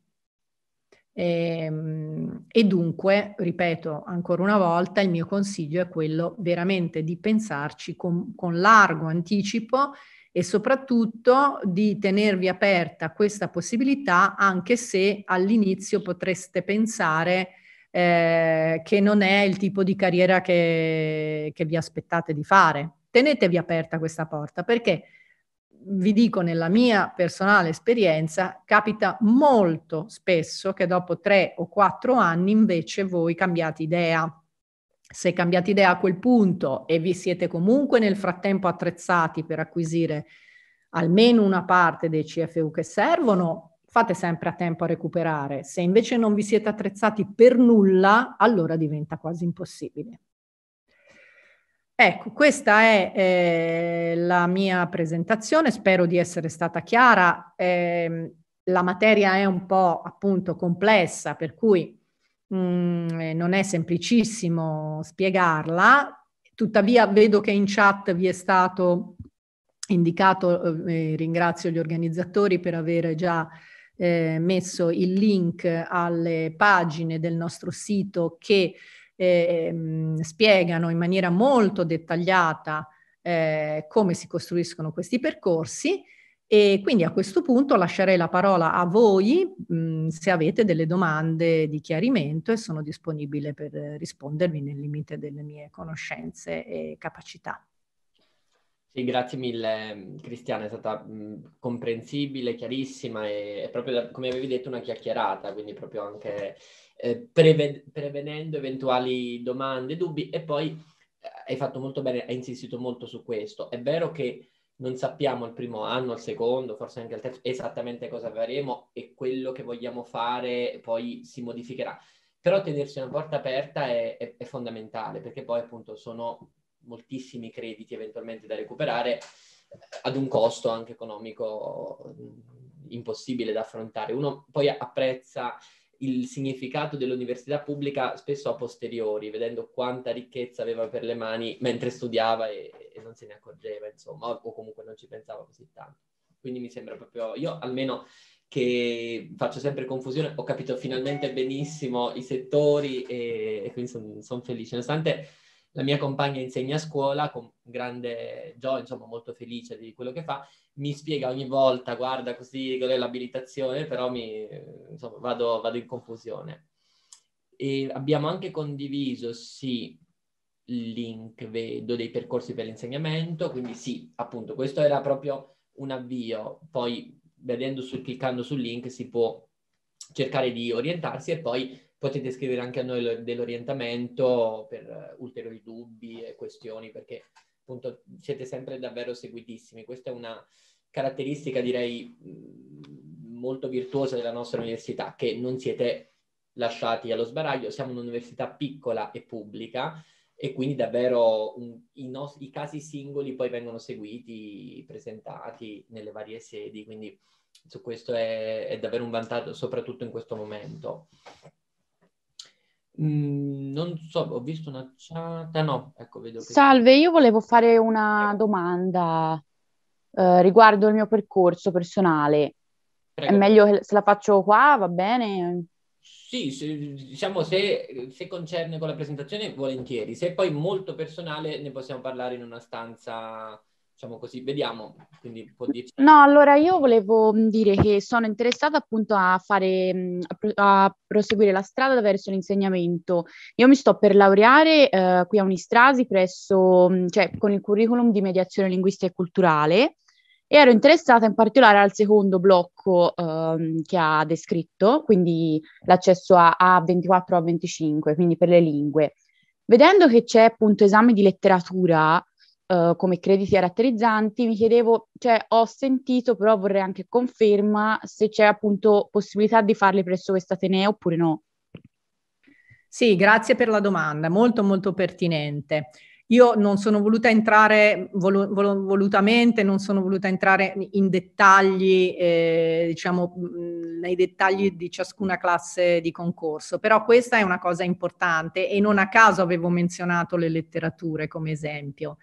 E, ehm, e, dunque, ripeto ancora una volta, il mio consiglio è quello veramente di pensarci con, con largo anticipo e soprattutto di tenervi aperta questa possibilità anche se all'inizio potreste pensare eh, che non è il tipo di carriera che, che vi aspettate di fare tenetevi aperta questa porta perché vi dico nella mia personale esperienza, capita molto spesso che dopo tre o quattro anni invece voi cambiate idea. Se cambiate idea a quel punto e vi siete comunque nel frattempo attrezzati per acquisire almeno una parte dei CFU che servono, fate sempre a tempo a recuperare. Se invece non vi siete attrezzati per nulla, allora diventa quasi impossibile. Ecco, questa è eh, la mia presentazione, spero di essere stata chiara. Eh, la materia è un po' appunto complessa, per cui mh, mm, eh, non è semplicissimo spiegarla. Tuttavia vedo che in chat vi è stato indicato, eh, eh ringrazio gli organizzatori per aver già eh, messo il link alle pagine del nostro sito che eh, spiegano in maniera molto dettagliata eh, come si costruiscono questi percorsi e quindi a questo punto lascerei la parola a voi mh, mm, se avete delle domande di chiarimento e sono disponibile per rispondervi nel limite delle mie conoscenze e capacità. Sì, grazie mille Cristiana, è stata mh, mm, comprensibile, chiarissima e, proprio da, come avevi detto una chiacchierata, quindi proprio anche eh, preve- prevenendo eventuali domande, dubbi e poi eh, hai fatto molto bene, hai insistito molto su questo. È vero che non sappiamo il primo anno, al secondo, forse anche al terzo, esattamente cosa faremo e quello che vogliamo fare poi si modificherà. Però tenersi una porta aperta è, è, è fondamentale perché poi appunto sono moltissimi crediti eventualmente da recuperare eh, ad un costo anche economico mm, impossibile da affrontare. Uno poi apprezza il significato dell'università pubblica spesso a posteriori, vedendo quanta ricchezza aveva per le mani mentre studiava e, e non se ne accorgeva, insomma, o comunque non ci pensava così tanto. Quindi mi sembra proprio, io almeno che faccio sempre confusione, ho capito finalmente benissimo i settori e, e quindi sono son felice, nonostante la mia compagna insegna a scuola con grande gioia, insomma molto felice di quello che fa, mi spiega ogni volta, guarda così, qual è l'abilitazione, però mi, insomma, vado, vado in confusione. E abbiamo anche condiviso, sì, il link, vedo dei percorsi per l'insegnamento, quindi sì, appunto, questo era proprio un avvio, poi vedendo su, cliccando sul link si può cercare di orientarsi e poi potete scrivere anche a noi dell'orientamento per eh, ulteriori dubbi e questioni, perché appunto siete sempre davvero seguitissimi. Questa è una caratteristica, direi, mm, molto virtuosa della nostra università, che non siete lasciati allo sbaraglio, siamo un'università piccola e pubblica e quindi davvero un, i, no, i, casi singoli poi vengono seguiti, presentati nelle varie sedi, quindi su questo è, è davvero un vantaggio, soprattutto in questo momento. Mm, non so, ho visto una chat. no, ecco, vedo che... Salve, io volevo fare una domanda eh, riguardo il mio percorso personale. Prego. È meglio se la faccio qua, va bene? Sì, se, diciamo se, se, concerne con la presentazione, volentieri. Se è poi molto personale, ne possiamo parlare in una stanza diciamo così, vediamo. Quindi può dirci. No, allora io volevo mm, dire che sono interessata appunto a fare, mm, a proseguire la strada verso l'insegnamento. Io mi sto per laureare eh, qui a Unistrasi presso, mm, cioè con il curriculum di mediazione linguistica e culturale e ero interessata in particolare al secondo blocco eh, che ha descritto, quindi l'accesso a A24 a 25, quindi per le lingue. Vedendo che c'è appunto esame di letteratura, eh, come crediti caratterizzanti, mi chiedevo, cioè ho sentito, però vorrei anche conferma se c'è appunto possibilità di farli presso questa Atenea oppure no. Sì, grazie per la domanda, molto molto pertinente. Io non sono voluta entrare volu- vol- volutamente, non sono voluta entrare in dettagli, eh, diciamo, mm, nei dettagli di ciascuna classe di concorso, però questa è una cosa importante e non a caso avevo menzionato le letterature come esempio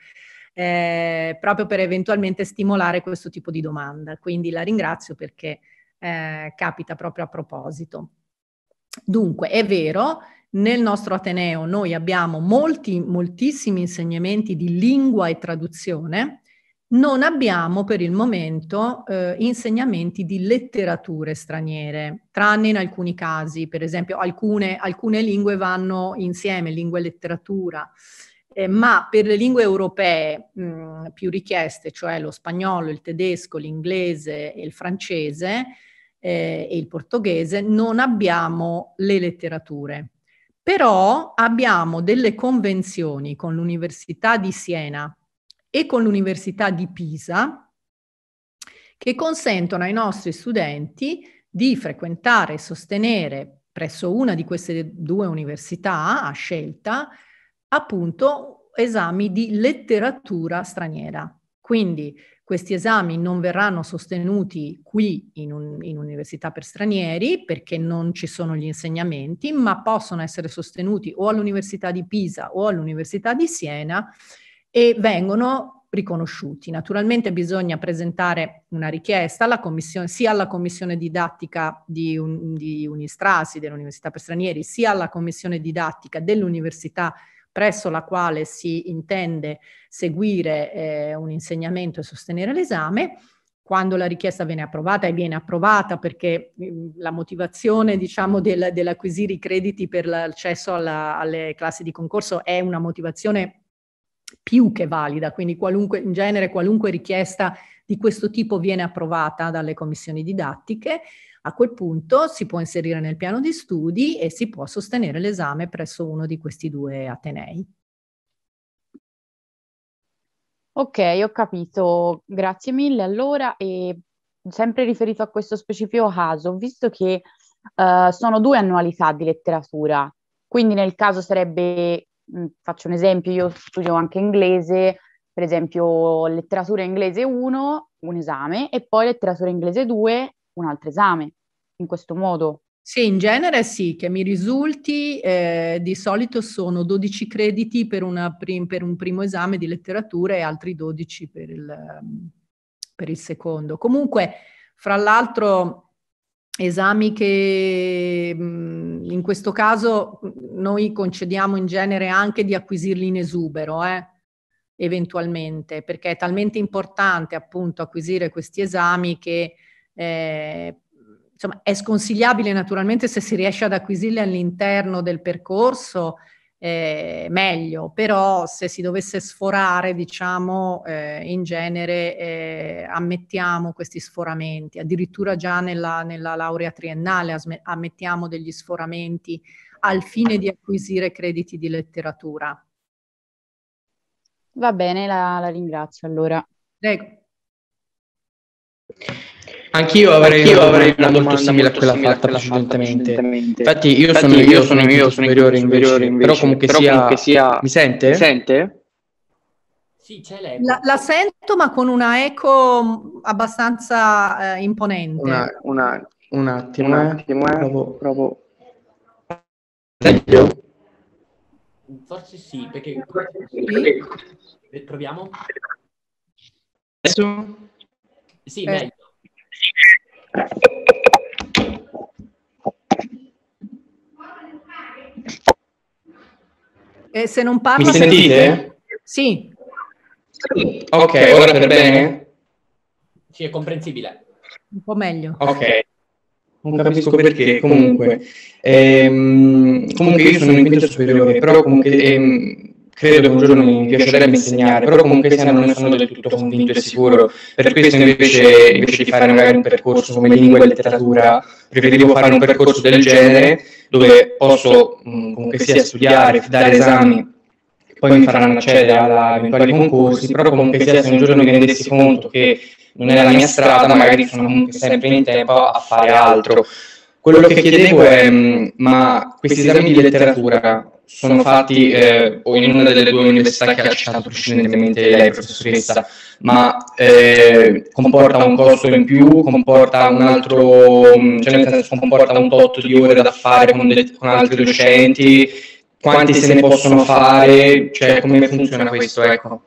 eh, proprio per eventualmente stimolare questo tipo di domanda. Quindi la ringrazio perché eh, capita proprio a proposito. Dunque, è vero, nel nostro Ateneo noi abbiamo molti, moltissimi insegnamenti di lingua e traduzione, non abbiamo per il momento eh, insegnamenti di letterature straniere, tranne in alcuni casi, per esempio alcune, alcune lingue vanno insieme, lingua e letteratura, eh, ma per le lingue europee mh, più richieste, cioè lo spagnolo, il tedesco, l'inglese e il francese eh, e il portoghese, non abbiamo le letterature. Però abbiamo delle convenzioni con l'Università di Siena e con l'Università di Pisa che consentono ai nostri studenti di frequentare e sostenere presso una di queste due università a scelta appunto esami di letteratura straniera. Quindi questi esami non verranno sostenuti qui in, un, in, università per stranieri perché non ci sono gli insegnamenti, ma possono essere sostenuti o all'Università di Pisa o all'Università di Siena e vengono riconosciuti. Naturalmente bisogna presentare una richiesta alla commissione, sia alla commissione didattica di, un, di Unistrasi dell'Università per Stranieri, sia alla commissione didattica dell'Università presso la quale si intende seguire eh, un insegnamento e sostenere l'esame, quando la richiesta viene approvata e viene approvata perché mm, la motivazione diciamo, del, dell'acquisire i crediti per l'accesso alla, alle classi di concorso è una motivazione più che valida, quindi qualunque, in genere qualunque richiesta di questo tipo viene approvata dalle commissioni didattiche. A quel punto si può inserire nel piano di studi e si può sostenere l'esame presso uno di questi due atenei. Ok, ho capito. Grazie mille. Allora, e sempre riferito a questo specifico caso, ho visto che uh, sono due annualità di letteratura, quindi nel caso sarebbe, mh, mm, faccio un esempio, io studio anche inglese, per esempio letteratura inglese 1, un esame, e poi letteratura inglese 2, un altro esame, in questo modo? Sì, in genere sì, che mi risulti, eh, di solito sono 12 crediti per, prim- per, un primo esame di letteratura e altri 12 per il, per il secondo. Comunque, fra l'altro, esami che mm, in questo caso mm, noi concediamo in genere anche di acquisirli in esubero, eh, eventualmente, perché è talmente importante appunto acquisire questi esami che eh, insomma, è sconsigliabile naturalmente se si riesce ad acquisirle all'interno del percorso, eh, meglio, però se si dovesse sforare, diciamo, eh, in genere eh, ammettiamo questi sforamenti, addirittura già nella, nella laurea triennale ammettiamo degli sforamenti al fine di acquisire crediti di letteratura. Va bene, la, la ringrazio allora. Prego. Anch'io avrei, Anch'io avrei una domanda molto simile a quella fatta precedentemente. Infatti, io Infatti sono io, sono io, sono superiore, superiore invece, invece. Però comunque, però sia... comunque sia... Mi sente? Mi sente? Sì, c'è l'eco. La, la, sento, ma con una eco abbastanza eh, imponente. Una, una, un attimo, un eh. attimo eh. provo, provo. Meglio? Forse sì, perché... Sì. Eh, proviamo? Adesso? Sì, eh. meglio. E se non parlo... Mi sentite? Sì. Ok, ora per bene? Sì, è comprensibile. Un po' meglio. Ok. Non capisco perché, comunque. Ehm, comunque io sono in quinta superiore, però comunque... Ehm, credo che un giorno mi piacerebbe insegnare, però comunque se non ne sono del tutto convinto e sicuro. Per questo invece, invece di fare magari un percorso come lingua e letteratura, preferivo fare un percorso del genere dove posso mh, mm, comunque sia studiare, dare esami, poi mi faranno accedere ad eventuali concorsi, però comunque sia se un giorno mi rendessi conto che non è la mia strada, magari sono comunque sempre in tempo a fare altro. Quello che chiedevo è, mm, ma questi esami di letteratura sono fatti eh, eh, o in una delle due università che ha citato precedentemente lei, professoressa, ma eh, comporta un costo in più, comporta un altro, mm, cioè nel senso comporta un tot di ore da fare con, de- con altri docenti, quanti se ne possono fare, cioè come funziona questo, ecco.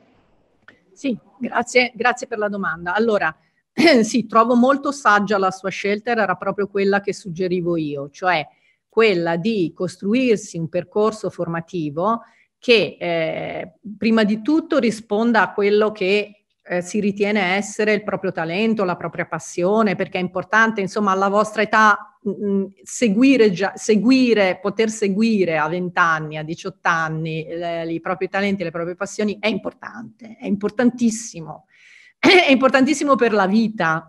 Sì, grazie, grazie per la domanda. Allora, sì, trovo molto saggia la sua scelta, era proprio quella che suggerivo io, cioè quella di costruirsi un percorso formativo che eh, prima di tutto risponda a quello che eh, si ritiene essere il proprio talento, la propria passione, perché è importante, insomma, alla vostra età mh, mm, mm, seguire, già, seguire, poter seguire a 20 anni, a 18 anni le, i propri talenti, le proprie passioni è importante, è importantissimo, è importantissimo per la vita.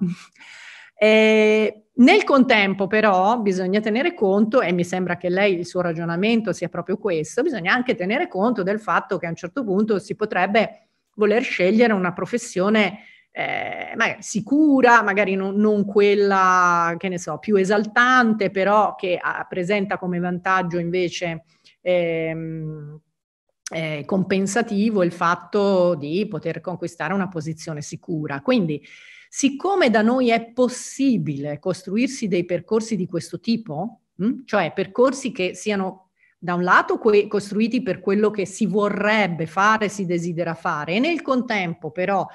Eh, nel contempo però bisogna tenere conto, e mi sembra che lei il suo ragionamento sia proprio questo, bisogna anche tenere conto del fatto che a un certo punto si potrebbe voler scegliere una professione eh, magari sicura, magari non, non, quella, che ne so, più esaltante, però che ha, ah, presenta come vantaggio invece ehm, eh, compensativo il fatto di poter conquistare una posizione sicura. Quindi Siccome da noi è possibile costruirsi dei percorsi di questo tipo, mh, hm, cioè percorsi che siano da un lato que- costruiti per quello che si vorrebbe fare, si desidera fare, e nel contempo però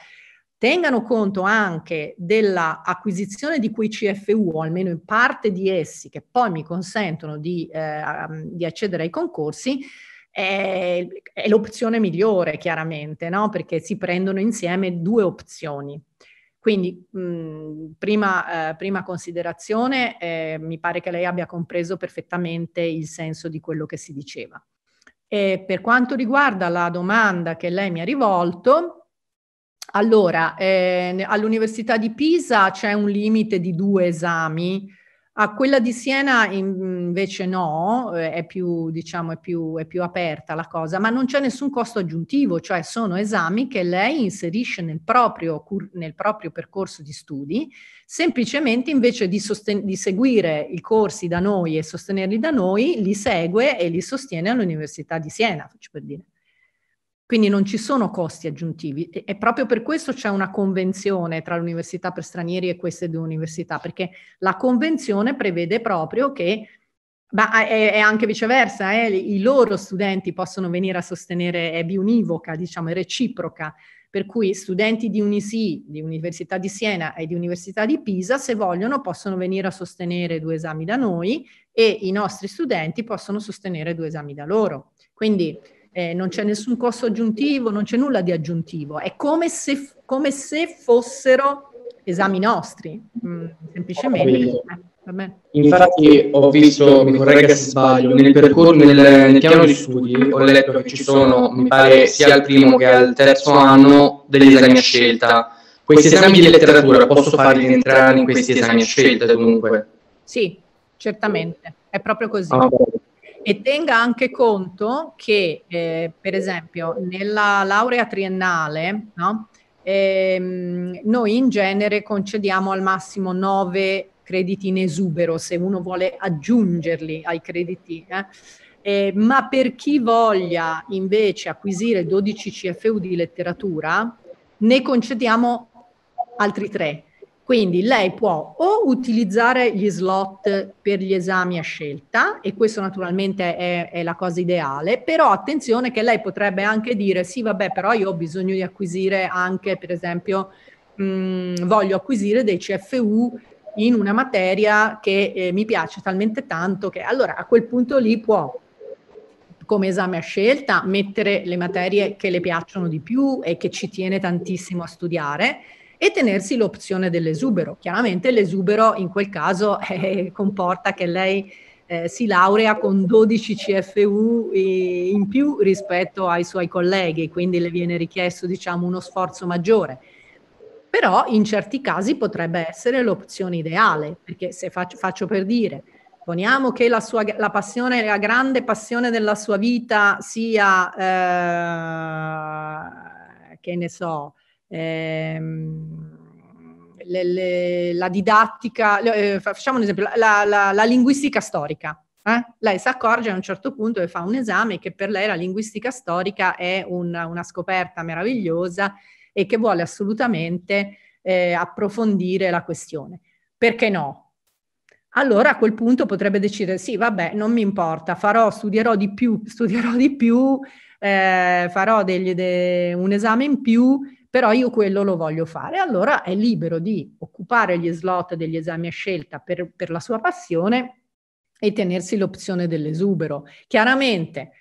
tengano conto anche dell'acquisizione di quei CFU, o almeno in parte di essi, che poi mi consentono di, eh, di accedere ai concorsi, è, è l'opzione migliore chiaramente, no? perché si prendono insieme due opzioni. Quindi mh, mhmm, prima, eh, prima, considerazione, eh, mi pare che lei abbia compreso perfettamente il senso di quello che si diceva. E per quanto riguarda la domanda che lei mi ha rivolto, allora eh, all'Università di Pisa c'è un limite di due esami a quella di Siena invece no, eh, è più, diciamo, è, più, è più, aperta la cosa, ma non c'è nessun costo aggiuntivo, cioè sono esami che lei inserisce nel proprio, nel proprio percorso di studi, semplicemente invece di, sosten- di seguire i corsi da noi e sostenerli da noi, li segue e li sostiene all'Università di Siena, faccio per dire. Quindi non ci sono costi aggiuntivi e, e proprio per questo c'è una convenzione tra l'università per stranieri e queste due università, perché la convenzione prevede proprio che ma è, anche viceversa, eh? i loro studenti possono venire a sostenere, è biunivoca, diciamo, è reciproca, per cui studenti di Unisi, di Università di Siena e di Università di Pisa, se vogliono, possono venire a sostenere due esami da noi e i nostri studenti possono sostenere due esami da loro. Quindi eh, non c'è nessun costo aggiuntivo, non c'è nulla di aggiuntivo, è come se, come se fossero esami nostri, mm, semplicemente. Eh, Infatti ho visto, mi vorrei che se sbaglio, nel, percorso, nel, nel, piano di studi ho letto che ci sono, mi pare, sia al primo che al terzo anno degli esami a scelta. Questi esami di letteratura posso farli entrare in questi esami a scelta dunque? Sì, certamente, è proprio così. Ah, e tenga anche conto che, eh, per esempio, nella laurea triennale, no? ehm, noi in genere concediamo al massimo nove crediti in esubero, se uno vuole aggiungerli ai crediti. Eh? Eh, ma per chi voglia invece acquisire 12 CFU di letteratura, ne concediamo altri tre. Quindi lei può o utilizzare gli slot per gli esami a scelta, e questo naturalmente è, è, la cosa ideale, però attenzione che lei potrebbe anche dire sì, vabbè, però io ho bisogno di acquisire anche, per esempio, mh, mm, voglio acquisire dei CFU in una materia che eh, mi piace talmente tanto che allora a quel punto lì può come esame a scelta mettere le materie che le piacciono di più e che ci tiene tantissimo a studiare e tenersi l'opzione dell'esubero. Chiaramente l'esubero in quel caso eh, comporta che lei eh, si laurea con 12 CFU eh, in più rispetto ai suoi colleghi, quindi le viene richiesto diciamo, uno sforzo maggiore. Però in certi casi potrebbe essere l'opzione ideale, perché se faccio, faccio per dire, poniamo che la, sua, la, passione, la grande passione della sua vita sia, eh, che ne so, ehm, le, le, la didattica, eh, facciamo un esempio, la, la, la linguistica storica. Eh? Lei si accorge a un certo punto e fa un esame che per lei la linguistica storica è una, una scoperta meravigliosa e che vuole assolutamente eh, approfondire la questione. Perché no? Allora a quel punto potrebbe decidere sì, vabbè, non mi importa, farò, studierò di più, studierò di più, eh, farò degli, de, un esame in più però io quello lo voglio fare. Allora è libero di occupare gli slot degli esami a scelta per, per la sua passione e tenersi l'opzione dell'esubero. Chiaramente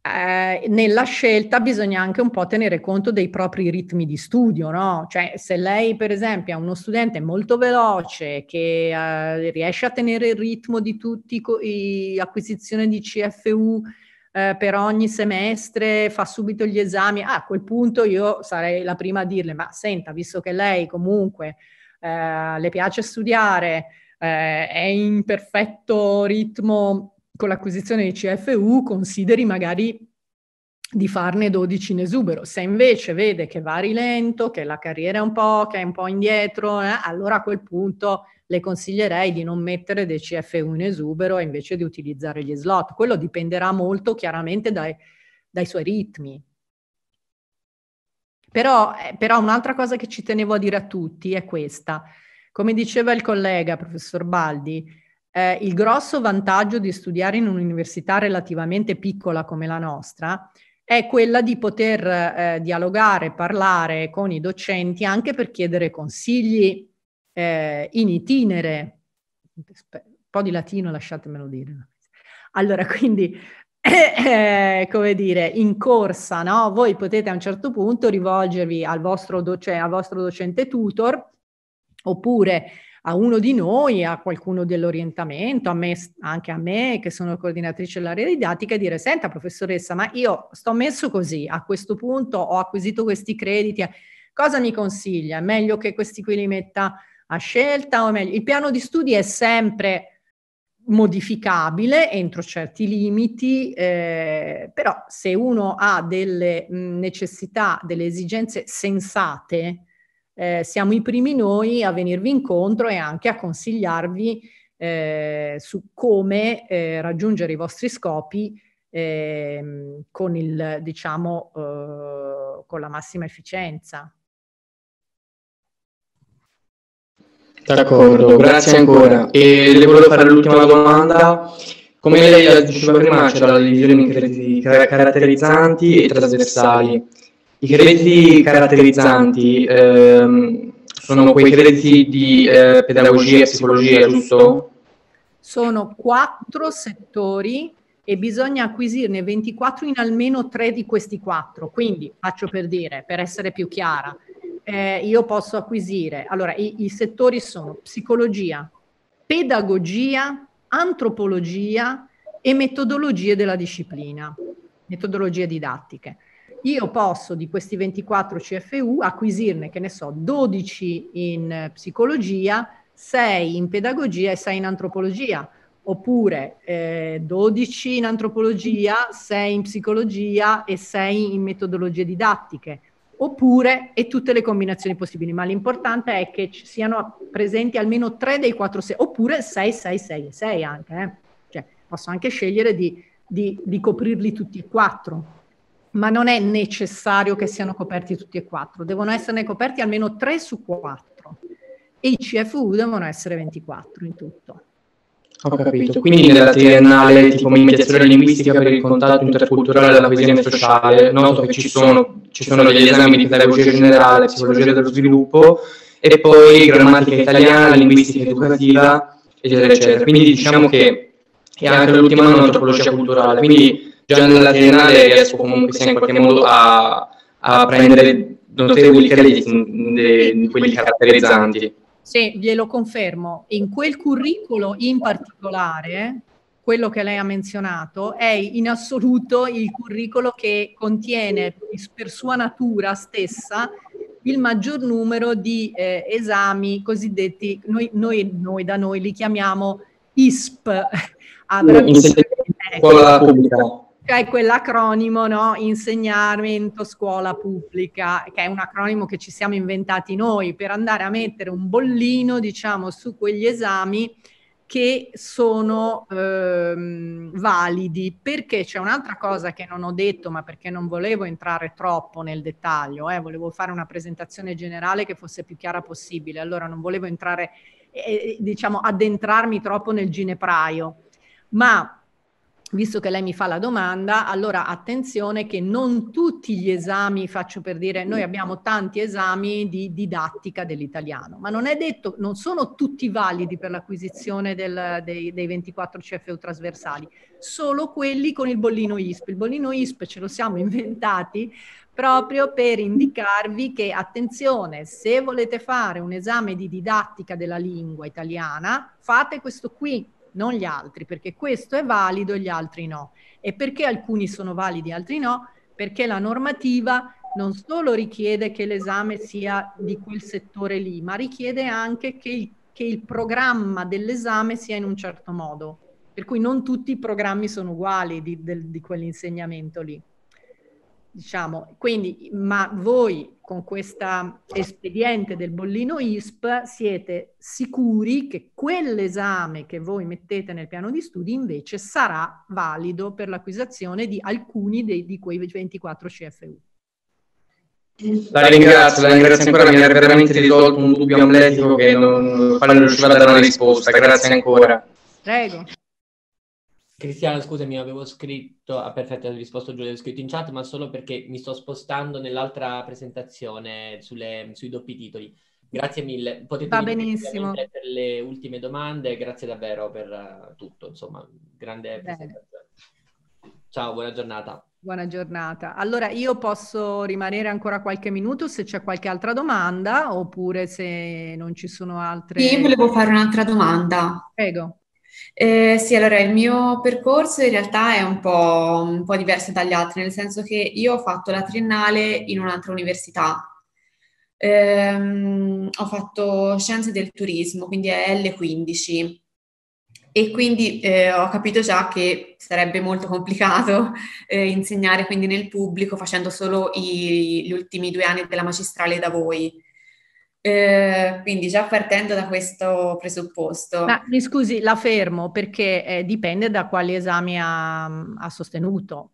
eh, nella scelta bisogna anche un po' tenere conto dei propri ritmi di studio, no? Cioè, se lei, per esempio, è uno studente molto veloce che eh, riesce a tenere il ritmo di tutti i, co- acquisizioni di CFU eh, per ogni semestre fa subito gli esami, ah, a quel punto io sarei la prima a dirle, ma senta, visto che lei comunque eh, le piace studiare, eh, è in perfetto ritmo con l'acquisizione di CFU, consideri magari di farne 12 in esubero. Se invece vede che va rilento, che la carriera è un po', che è un po' indietro, eh, allora a quel punto le consiglierei di non mettere dei CF1 in esubero e invece di utilizzare gli slot. Quello dipenderà molto chiaramente dai, dai suoi ritmi. Però, eh, però un'altra cosa che ci tenevo a dire a tutti è questa. Come diceva il collega, professor Baldi, eh, il grosso vantaggio di studiare in un'università relativamente piccola come la nostra è quella di poter eh, dialogare, parlare con i docenti anche per chiedere consigli eh, in itinere. Un po' di latino, lasciatemelo dire. Allora, quindi eh, come dire, in corsa, no? Voi potete a un certo punto rivolgervi al vostro, doc- cioè, al vostro docente tutor oppure a uno di noi, a qualcuno dell'orientamento, a me, anche a me che sono coordinatrice dell'area didattica e dire senta professoressa ma io sto messo così, a questo punto ho acquisito questi crediti, eh, cosa mi consiglia? È meglio che questi qui li metta a scelta o meglio? Il piano di studi è sempre modificabile entro certi limiti, eh, però se uno ha delle necessità, delle esigenze sensate, eh, siamo i primi noi a venirvi incontro e anche a consigliarvi eh, su come eh, raggiungere i vostri scopi ehm, con, il, diciamo, eh, con la massima efficienza. D'accordo, grazie ancora. E le volevo fare l'ultima domanda. Come lei diceva prima, c'erano le divisione caratterizzanti e trasversali. I crediti caratterizzanti ehm, sono quei crediti di eh, pedagogia e psicologia, giusto? Sono quattro settori e bisogna acquisirne 24 in almeno tre di questi quattro. Quindi faccio per dire, per essere più chiara, eh, io posso acquisire. Allora, i, i settori sono psicologia, pedagogia, antropologia e metodologie della disciplina, metodologie didattiche io posso di questi 24 CFU acquisirne, che ne so, 12 in eh, psicologia, 6 in pedagogia e 6 in antropologia, oppure eh, 12 in antropologia, 6 in psicologia e 6 in metodologie didattiche, oppure e tutte le combinazioni possibili, ma l'importante è che ci siano presenti almeno 3 dei 4, 6, oppure 6, 6, 6 e 6 anche, eh. cioè posso anche scegliere di, di, di coprirli tutti e quattro ma non è necessario che siano coperti tutti e quattro, devono esserne coperti almeno tre su quattro e i CFU devono essere 24 in tutto. Ho capito, quindi nella triennale tipo mediazione linguistica per il contatto interculturale e la coesione sociale, noto che ci sono, ci sono degli esami di pedagogia generale, psicologia dello sviluppo e poi grammatica italiana, linguistica educativa, eccetera, eccetera. Quindi diciamo che è anche l'ultimo anno antropologia culturale, quindi già nella triennale riesco comunque in qualche modo a, a prendere notevoli crediti di quelli caratterizzanti. Sì, glielo confermo. In quel curriculum in particolare, quello che lei ha menzionato, è in assoluto il curriculum che contiene per sua natura stessa il maggior numero di eh, esami cosiddetti, noi, noi, noi, da noi li chiamiamo ISP, a mm, scuola pubblica. Cioè quell'acronimo, no? Insegnamento scuola pubblica, che è un acronimo che ci siamo inventati noi per andare a mettere un bollino, diciamo, su quegli esami che sono ehm, validi. Perché c'è un'altra cosa che non ho detto, ma perché non volevo entrare troppo nel dettaglio, eh? volevo fare una presentazione generale che fosse più chiara possibile, allora non volevo entrare, eh, eh diciamo, addentrarmi troppo nel ginepraio, ma visto che lei mi fa la domanda, allora attenzione che non tutti gli esami, faccio per dire, noi abbiamo tanti esami di didattica dell'italiano, ma non è detto, non sono tutti validi per l'acquisizione del, dei, dei, 24 CFU trasversali, solo quelli con il bollino ISP. Il bollino ISP ce lo siamo inventati proprio per indicarvi che, attenzione, se volete fare un esame di didattica della lingua italiana, fate questo qui, non gli altri, perché questo è valido e gli altri no. E perché alcuni sono validi e altri no? Perché la normativa non solo richiede che l'esame sia di quel settore lì, ma richiede anche che il, che il programma dell'esame sia in un certo modo. Per cui non tutti i programmi sono uguali di, del, di quell'insegnamento lì. Diciamo, quindi, ma voi con questa espediente del bollino ISP siete sicuri che quell'esame che voi mettete nel piano di studi invece sarà valido per l'acquisizione di alcuni dei, di quei 24 CFU. La ringrazio, la ringrazio ancora, mi ha veramente risolto un dubbio amletico che non, non riusciva a dare una risposta, grazie ancora. Prego. Cristiano, scusami, avevo scritto, ah, perfetto, ho risposto giù, avevo scritto in chat, ma solo perché mi sto spostando nell'altra presentazione sulle, sui doppi titoli. Grazie mille. Potete Va benissimo. per le ultime domande, grazie davvero per eh, tutto, insomma, grande presentazione. Ciao, buona giornata. Buona giornata. Allora io posso rimanere ancora qualche minuto se c'è qualche altra domanda oppure se non ci sono altre. Sì, volevo fare un'altra domanda. Prego. Eh, sì, allora il mio percorso in realtà è un po', un po' diverso dagli altri, nel senso che io ho fatto la triennale in un'altra università, Um, ho fatto scienze del turismo, quindi è L15 e quindi eh, ho capito già che sarebbe molto complicato eh, insegnare quindi nel pubblico facendo solo i, gli ultimi due anni della magistrale da voi. Eh, quindi già partendo da questo presupposto. Ma mi scusi, la fermo perché eh, dipende da quali esami ha, ha sostenuto.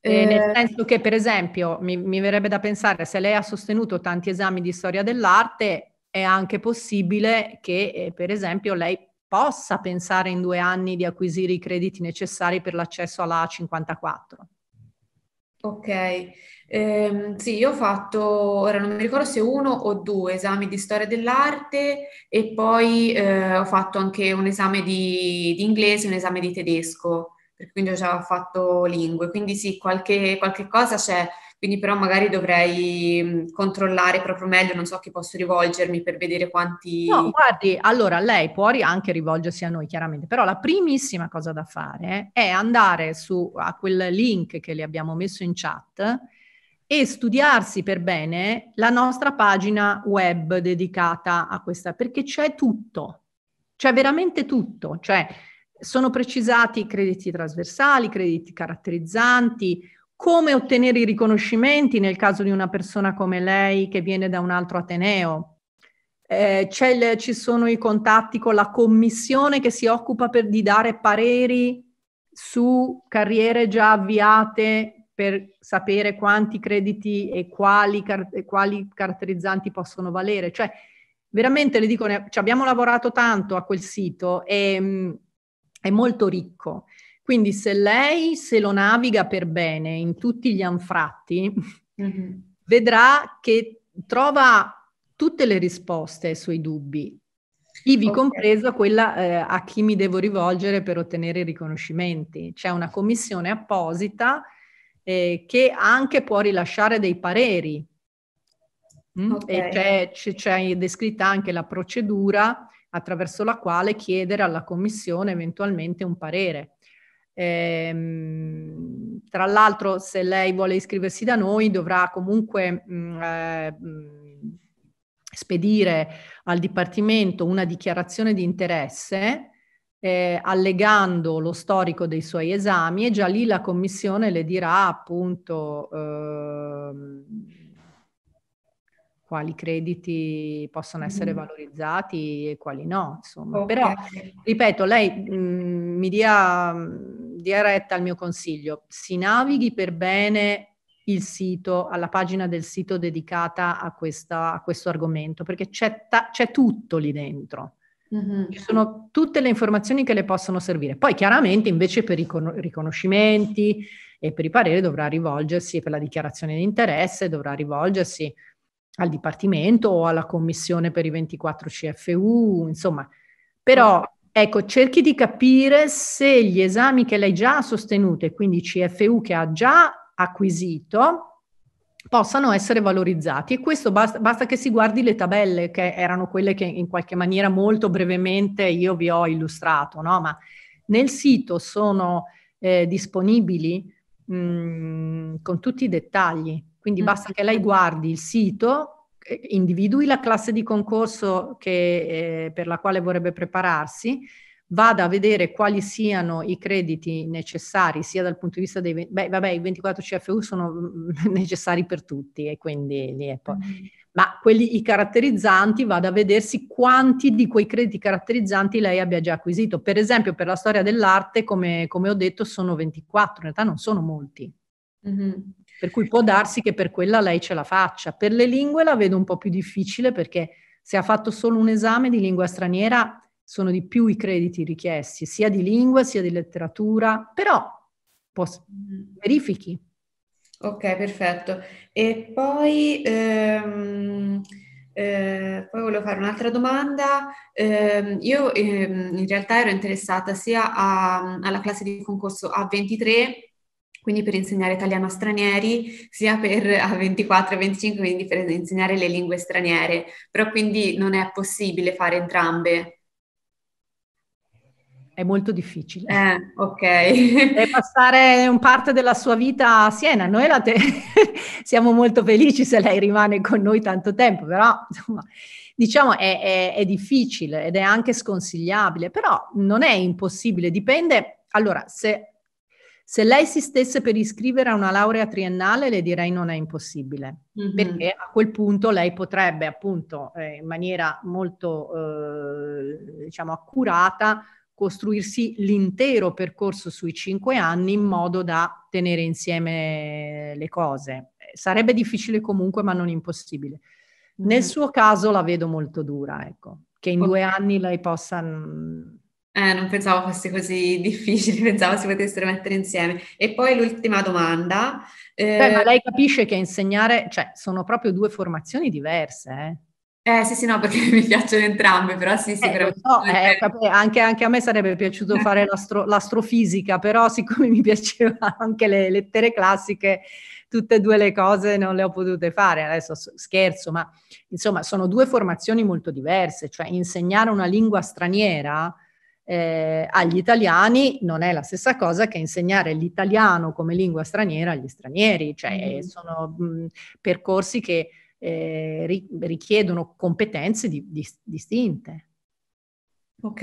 Eh, eh, nel senso che, per esempio, mi, mi, verrebbe da pensare, se lei ha sostenuto tanti esami di storia dell'arte, è anche possibile che, eh, per esempio, lei possa pensare in due anni di acquisire i crediti necessari per l'accesso alla 54. Ok, eh, sì, io ho fatto, ora non mi ricordo se uno o due esami di storia dell'arte e poi eh, ho fatto anche un esame di, di inglese e un esame di tedesco, quindi ho già fatto lingue, quindi sì, qualche, qualche cosa c'è, quindi però magari dovrei mm, controllare proprio meglio, non so a chi posso rivolgermi per vedere quanti... No, guardi, allora lei può anche rivolgersi a noi chiaramente, però la primissima cosa da fare è andare su a quel link che le abbiamo messo in chat e studiarsi per bene la nostra pagina web dedicata a questa, perché c'è tutto, c'è veramente tutto, cioè sono precisati i crediti trasversali, i crediti caratterizzanti, come ottenere i riconoscimenti nel caso di una persona come lei che viene da un altro Ateneo. Eh, il, ci sono i contatti con la commissione che si occupa per, di dare pareri su carriere già avviate per sapere quanti crediti e quali, car- e quali caratterizzanti possono valere. Cioè, veramente le dico, ne- ci abbiamo lavorato tanto a quel sito e ehm, è molto ricco. Quindi se lei se lo naviga per bene in tutti gli anfratti, mm-hmm. vedrà che trova tutte le risposte ai suoi dubbi, ivi okay. compresa quella eh, a chi mi devo rivolgere per ottenere i riconoscimenti. C'è una commissione apposita eh, che anche può rilasciare dei pareri. Mm? Okay. E c'è, c'è descritta anche la procedura attraverso la quale chiedere alla Commissione eventualmente un parere. Ehm, tra l'altro, se lei vuole iscriversi da noi, dovrà comunque mh, mm, eh, mm, spedire al Dipartimento una dichiarazione di interesse eh, allegando lo storico dei suoi esami e già lì la commissione le dirà appunto eh, quali crediti possono mm-hmm. essere valorizzati e quali no. Insomma. Okay. Però, ripeto, lei mh, mm, mi dia, mm, dia retta al mio consiglio, si navighi per bene il sito, alla pagina del sito dedicata a, questa, a questo argomento, perché c'è, ta- c'è tutto lì dentro. Mm-hmm. Ci sono tutte le informazioni che le possono servire. Poi chiaramente invece per i riconoscimenti e per i pareri dovrà rivolgersi, per la dichiarazione di interesse dovrà rivolgersi al Dipartimento o alla Commissione per i 24 CFU, insomma. Però certo. ecco, cerchi di capire se gli esami che lei già ha sostenuto e quindi CFU che ha già acquisito possano essere valorizzati e questo basta, basta, che si guardi le tabelle che erano quelle che in qualche maniera molto brevemente io vi ho illustrato, no? ma nel sito sono eh, disponibili mh, mm, con tutti i dettagli, quindi mm. basta che lei guardi il sito, eh, individui la classe di concorso che, eh, per la quale vorrebbe prepararsi vada a vedere quali siano i crediti necessari, sia dal punto di vista dei... Beh, vabbè, i 24 CFU sono necessari per tutti e quindi lì è poi... Mm-hmm. Ma quelli i caratterizzanti, vada a vedersi quanti di quei crediti caratterizzanti lei abbia già acquisito. Per esempio, per la storia dell'arte, come, come ho detto, sono 24, in realtà non sono molti. Mm-hmm. Per cui può darsi che per quella lei ce la faccia. Per le lingue la vedo un po' più difficile perché se ha fatto solo un esame di lingua straniera sono di più i crediti richiesti, sia di lingua sia di letteratura, però pos- mm. verifichi. Ok, perfetto. E poi, ehm, eh, poi volevo fare un'altra domanda. Eh, io ehm, in realtà ero interessata sia a, alla classe di concorso A23 quindi per insegnare italiano a stranieri, sia per A24 e a 25, quindi per insegnare le lingue straniere. Però quindi non è possibile fare entrambe è molto difficile. Eh, ok. E passare un parte della sua vita a Siena. Noi te- siamo molto felici se lei rimane con noi tanto tempo, però insomma, diciamo è, è, è difficile ed è anche sconsigliabile, però non è impossibile, dipende. Allora, se se lei si stesse per iscrivere a una laurea triennale, le direi non è impossibile, mm-hmm. perché a quel punto lei potrebbe appunto eh, in maniera molto eh, diciamo accurata costruirsi l'intero percorso sui cinque anni in modo da tenere insieme le cose. Sarebbe difficile comunque, ma non impossibile. Nel mm. suo caso la vedo molto dura, ecco, che in okay. due anni lei possa... Mm, eh, non pensavo fosse così difficile, pensavo si potessero mettere insieme. E poi l'ultima domanda. Eh... Beh, ma eh, lei capisce che insegnare, cioè, sono proprio due formazioni diverse, eh? Eh sì, sì, no, perché mi piacciono entrambe, però sì, sicuramente. Eh, no, eh, anche, anche, a me sarebbe piaciuto fare l'astro, l'astrofisica, però siccome mi piacevano anche le lettere classiche, tutte e due le cose non le ho potute fare. Adesso scherzo, ma insomma sono due formazioni molto diverse, cioè insegnare una lingua straniera eh, agli italiani non è la stessa cosa che insegnare l'italiano come lingua straniera agli stranieri, cioè mm-hmm. mm. sono mh, percorsi che eh, richiedono competenze di, di, distinte. Ok,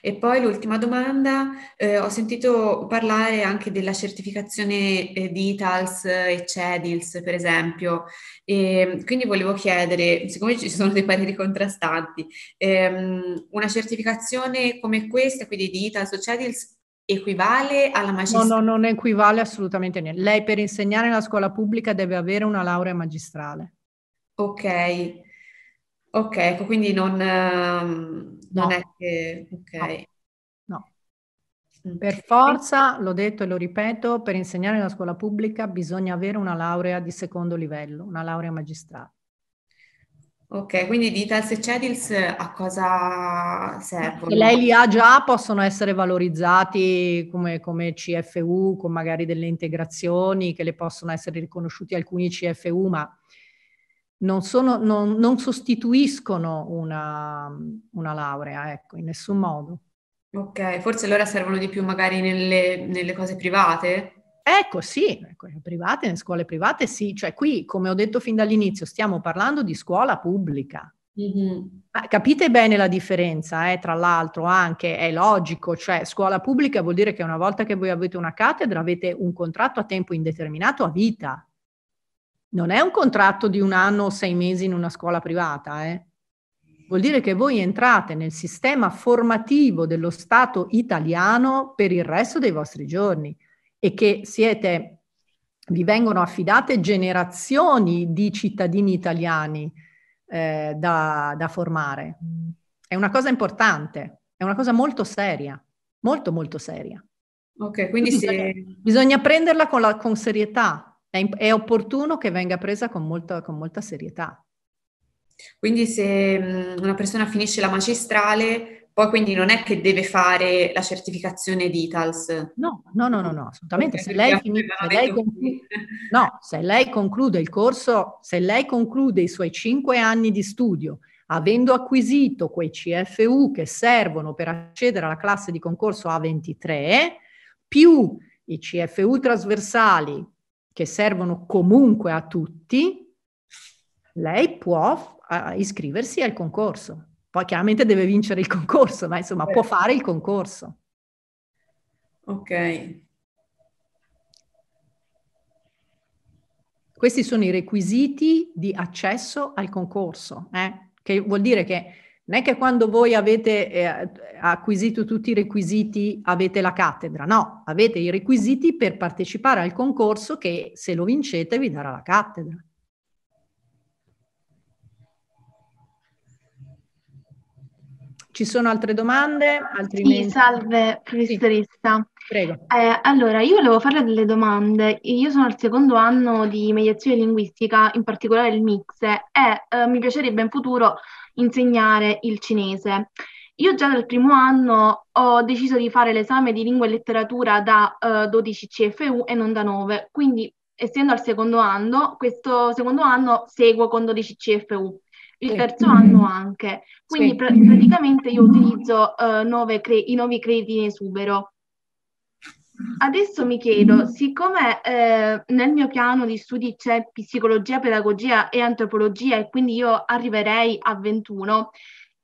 e poi l'ultima domanda, eh, ho sentito parlare anche della certificazione eh, di ITALS eh, e CEDILS per esempio, e, quindi volevo chiedere, siccome ci sono dei pareri contrastanti, ehm, una certificazione come questa, quindi di ITALS o CEDILS, equivale alla magistrale? No, no, non equivale assolutamente a niente. Lei per insegnare nella scuola pubblica deve avere una laurea magistrale. Ok, ok, ecco, quindi non, ehm, non è che... no, Ok. no. Mm. Per forza, l'ho detto e lo ripeto, per insegnare nella scuola pubblica bisogna avere una laurea di secondo livello, una laurea magistrale. Ok, quindi di Tals e Cedils a cosa Ma Se lei li ha già, possono essere valorizzati come, come CFU, con magari delle integrazioni che le possono essere riconosciuti alcuni CFU, ma non, sono, non, non sostituiscono una, una laurea, ecco, in nessun modo. Ok, forse allora servono di più magari nelle, nelle cose private? Ecco, sì, ecco, private, nelle scuole private sì, cioè qui, come ho detto fin dall'inizio, stiamo parlando di scuola pubblica. Mm-hmm. Capite bene la differenza, eh? tra l'altro anche è logico, cioè scuola pubblica vuol dire che una volta che voi avete una cattedra avete un contratto a tempo indeterminato a vita non è un contratto di un anno o sei mesi in una scuola privata, eh? vuol dire che voi entrate nel sistema formativo dello Stato italiano per il resto dei vostri giorni e che siete, vi vengono affidate generazioni di cittadini italiani eh, da, da formare. È una cosa importante, è una cosa molto seria, molto molto seria. Ok, quindi, quindi se... bisogna, prenderla con, la, con serietà, è, è opportuno che venga presa con molta, con molta serietà. Quindi se mhmm, una persona finisce la magistrale, poi quindi non è che deve fare la certificazione di ITALS? No, no, no, no, no assolutamente. Se lei, finisce, se, lei conclude, no, se lei conclude il corso, se lei conclude i suoi cinque anni di studio, avendo acquisito quei CFU che servono per accedere alla classe di concorso A23, più i CFU trasversali che servono comunque a tutti, lei può iscriversi al concorso. Poi chiaramente deve vincere il concorso, ma insomma può certo. fare il concorso. Ok. Questi sono i requisiti di accesso al concorso, eh? che vuol dire che non è che quando voi avete eh, acquisito tutti i requisiti avete la cattedra, no, avete i requisiti per partecipare al concorso che se lo vincete vi darà la cattedra. Ci sono altre domande? Altrimenti... Sì, salve professoressa. Sì, prego. Eh, allora, io volevo farle delle domande. Io sono al secondo anno di mediazione linguistica, in particolare il mix, e eh, mi piacerebbe in futuro insegnare il cinese. Io già dal primo anno ho deciso di fare l'esame di lingua e letteratura da uh, 12 CFU e non da 9, quindi essendo al secondo anno, questo secondo anno seguo con 12 CFU, il terzo anno mm-hmm. anche, quindi sì. pr- praticamente io utilizzo uh, cre- i nuovi crediti in esubero. Adesso mi chiedo, siccome eh, nel mio piano di studi c'è psicologia, pedagogia e antropologia e quindi io arriverei a 21,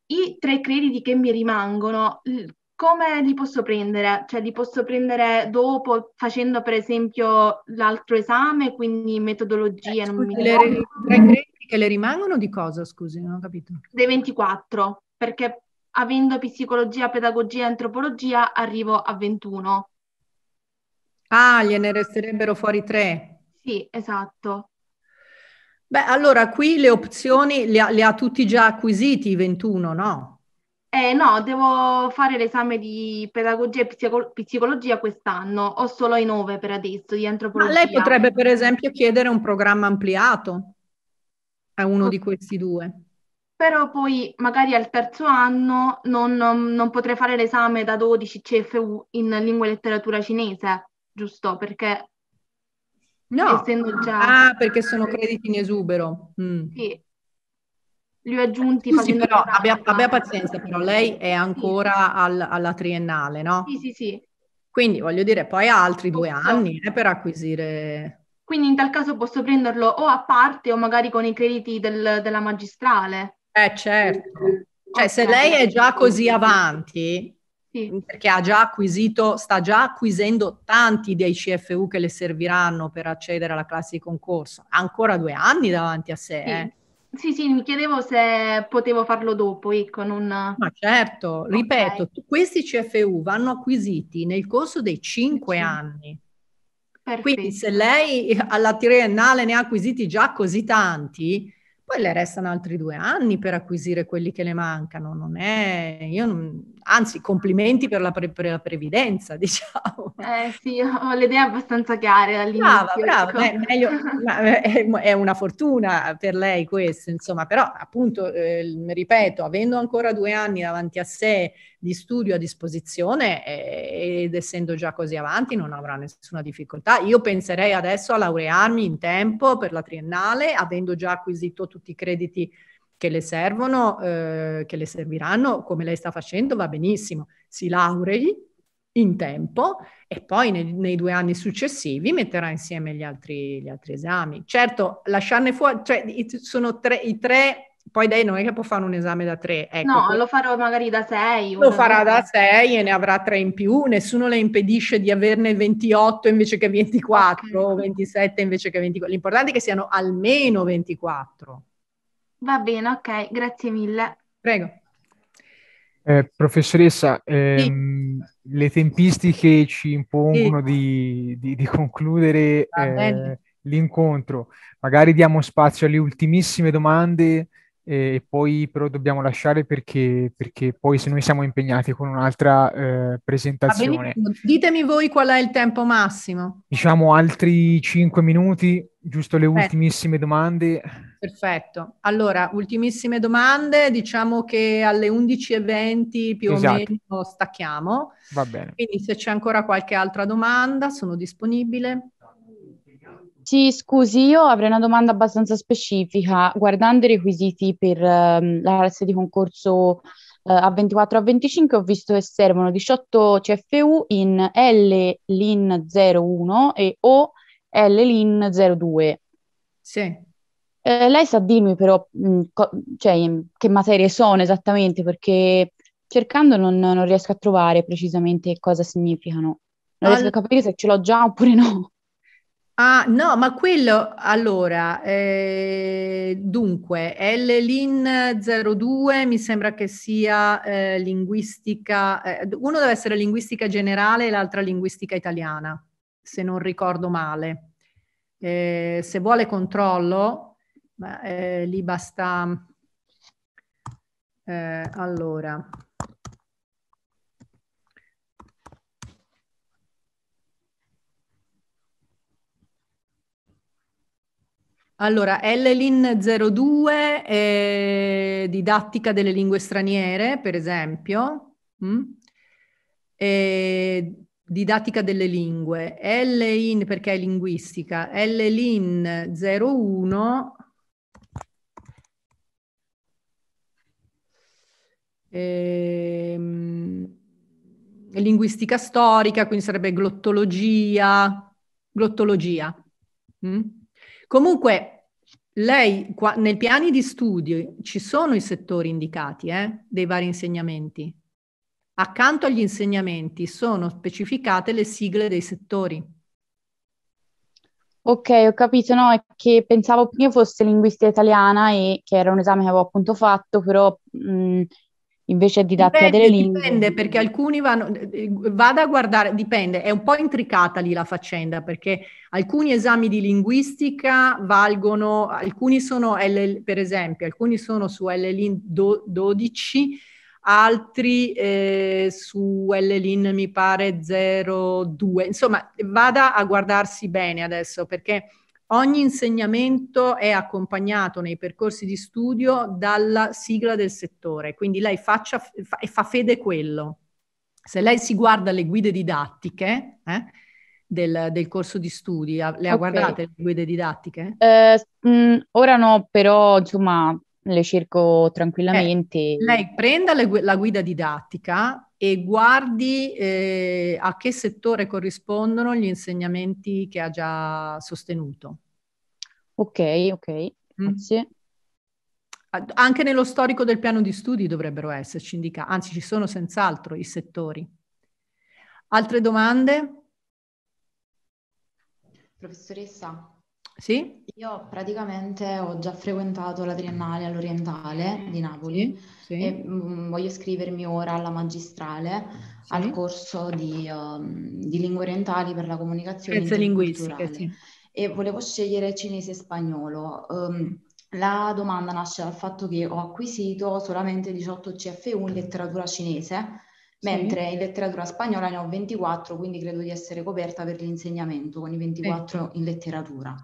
i tre crediti che mi rimangono, come li posso prendere? Cioè li posso prendere dopo facendo per esempio l'altro esame, quindi metodologia, eh, non mi ricordo. Le, tre crediti che le rimangono di cosa, scusi, non ho capito. Dei 24, perché avendo psicologia, pedagogia e antropologia arrivo a 21. Ah, gliene resterebbero fuori tre. Sì, esatto. Beh, allora qui le opzioni le ha, le ha tutti già acquisiti, i 21, no? Eh no, devo fare l'esame di pedagogia e psicologia quest'anno, ho solo i 9 per adesso di antropologia. Ma lei potrebbe per esempio chiedere un programma ampliato a uno di questi due. Però poi magari al terzo anno non, non, non potrei fare l'esame da 12 CFU in lingua e letteratura cinese giusto? Perché no. essendo già... Ah, perché sono crediti in esubero. Mm. Sì. Li ho aggiunti... Scusi, però, abbia, abbia, pazienza, però lei è ancora sì. al, alla triennale, no? Sì, sì, sì. Quindi voglio dire, poi ha altri due anni eh, per acquisire... Quindi in tal caso posso prenderlo o a parte o magari con i crediti del, della magistrale. Eh certo. Mm. Cioè, se lei è già così avanti, sì. perché ha già acquisito, sta già acquisendo tanti dei CFU che le serviranno per accedere alla classe di concorso. Ha ancora due anni davanti a sé. Sì. Eh. Sì, sì, mi chiedevo se potevo farlo dopo, ecco, non... Ma certo, ripeto, okay. questi CFU vanno acquisiti nel corso dei cinque anni. Perfetto. Quindi se lei alla triennale ne ha acquisiti già così tanti, poi le restano altri due anni per acquisire quelli che le mancano. Non è... Io non, anzi complimenti per la, pre- per la previdenza, diciamo. Eh sì, ho le idee abbastanza chiare all'inizio. Brava, brava, ecco. eh, meglio, è una fortuna per lei questo, insomma, però appunto, eh, ripeto, avendo ancora due anni davanti a sé di studio a disposizione eh, ed essendo già così avanti non avrà nessuna difficoltà. Io penserei adesso a laurearmi in tempo per la triennale, avendo già acquisito tutti i crediti che le servono, eh, che le serviranno, come lei sta facendo, va benissimo. Si laurei in tempo e poi nei, nei due anni successivi metterà insieme gli altri, gli altri esami. Certo, lasciarne fuori, cioè sono tre, i tre poi lei non è che può fare un esame da tre. Ecco, no, lo farò magari da sei. Lo farà da sei e ne avrà tre in più. Nessuno le impedisce di averne 28 invece che 24 okay. 27 invece che 24. L'importante è che siano almeno 24. Va bene, ok, grazie mille. Prego. Eh, professoressa, ehm, sì. le tempistiche ci impongono sì. di, di, di, concludere eh, l'incontro. Magari diamo spazio alle ultimissime domande e poi però dobbiamo lasciare perché, perché, poi se noi siamo impegnati con un'altra eh, presentazione. Ditemi voi qual è il tempo massimo. Diciamo altri 5 minuti, giusto le Beh. ultimissime domande. Perfetto. Allora, ultimissime domande, diciamo che alle 11.20 più o esatto. meno stacchiamo. Va bene. Quindi se c'è ancora qualche altra domanda sono disponibile. Sì, scusi, io avrei una domanda abbastanza specifica. Guardando i requisiti per ehm, la classe di concorso eh, A24 A25 ho visto che servono 18 CFU in LLIN 01 e O l 02. Sì. Eh, lei sa dirmi però mh, co- cioè, che materie sono esattamente perché cercando non, non riesco a trovare precisamente cosa significano. Non All- riesco a capire se ce l'ho già oppure no. Ah, no, ma quello allora, eh, dunque, LLIN 02 mi sembra che sia eh, linguistica, eh, uno deve essere linguistica generale e l'altra linguistica italiana, se non ricordo male. Eh, se vuole controllo, ma, eh, lì basta. Eh, allora. Allora, LLIN02 è didattica delle lingue straniere, per esempio, mm? didattica delle lingue, LIN perché è linguistica, LLIN 01 ehm, è linguistica storica, quindi sarebbe glottologia, glottologia. Mm? Comunque, lei qua, nei piani di studio ci sono i settori indicati eh, dei vari insegnamenti. Accanto agli insegnamenti sono specificate le sigle dei settori. Ok, ho capito, no, è che pensavo che io fosse linguista italiana e che era un esame che avevo appunto fatto, però mh, mm, invece didattica dipende, delle lingue. Dipende perché alcuni vanno, vada a guardare, dipende, è un po' intricata lì la faccenda perché alcuni esami di linguistica valgono, alcuni sono L, per esempio, alcuni sono su LLIN 12, altri eh, su LLIN mi pare 02, insomma vada a guardarsi bene adesso perché Ogni insegnamento è accompagnato nei percorsi di studio dalla sigla del settore, quindi lei faccia, fa, fa fede quello. Se lei si guarda le guide didattiche eh, del, del, corso di studi, le ha guardate le guide didattiche? Eh, mh, mm, ora no, però insomma le cerco tranquillamente. Eh, lei prenda le, la guida didattica e guardi eh, a che settore corrispondono gli insegnamenti che ha già sostenuto. Ok, ok, mm. grazie. Anche nello storico del piano di studi dovrebbero esserci indicati, anzi ci sono senz'altro i settori. Altre domande? Professoressa, sì? Io praticamente ho già frequentato la triennale all'Orientale mm. di Napoli sì. e mh, mm, voglio iscrivermi ora alla magistrale sì. al corso di, uh, di, lingue orientali per la comunicazione Scienze linguistiche, sì. E volevo scegliere cinese e spagnolo. Um, mm. la domanda nasce dal fatto che ho acquisito solamente 18 CF1 in letteratura cinese mentre sì. in letteratura spagnola ne ho 24, quindi credo di essere coperta per l'insegnamento con i 24 sì. in letteratura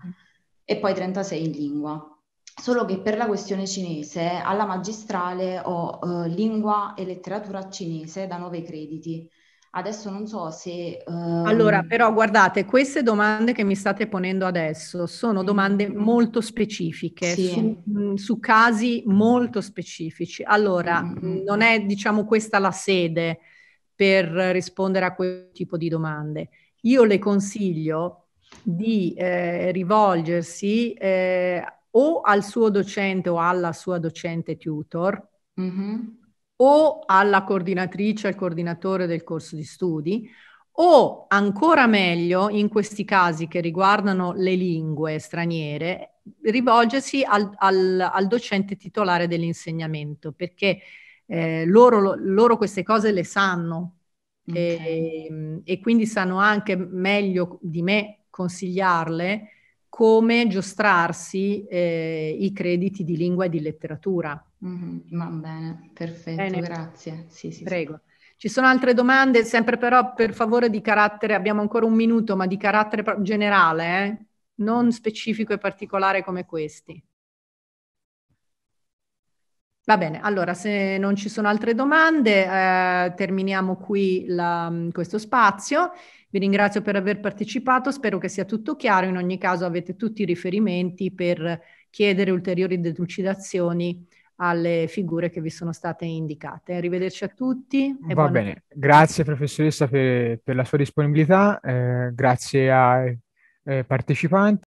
e poi 36 in lingua. Solo che per la questione cinese alla magistrale ho eh, lingua e letteratura cinese da 9 crediti Adesso non so se... Um... Allora, ehm, però guardate, queste domande che mi state ponendo adesso sono domande molto specifiche, sì. su, su, casi molto specifici. Allora, mm-hmm. non mm. è diciamo questa la sede per rispondere a quel tipo di domande. Io le consiglio di eh, rivolgersi eh, o al suo docente o alla sua docente tutor, mm-hmm o alla coordinatrice, al coordinatore del corso di studi, o ancora meglio, in questi casi che riguardano le lingue straniere, rivolgersi al, al, al docente titolare dell'insegnamento, perché eh, loro, loro, queste cose le sanno okay. e, ehm, e quindi sanno anche meglio di me consigliarle come giostrarsi eh, i crediti di lingua e di letteratura. Mm-hmm. Va bene, perfetto, bene. grazie. Sì, sì, Prego. Sì. Ci sono altre domande, sempre però per favore di carattere, abbiamo ancora un minuto, ma di carattere generale, eh? non specifico e particolare come questi. Va bene, allora se non ci sono altre domande eh, terminiamo qui la, mm, questo spazio vi ringrazio per aver partecipato, spero che sia tutto chiaro, in ogni caso avete tutti i riferimenti per chiedere ulteriori delucidazioni alle figure che vi sono state indicate. Arrivederci a tutti. Va bene, notte. grazie professoressa per, per, la sua disponibilità, eh, grazie ai eh, partecipanti.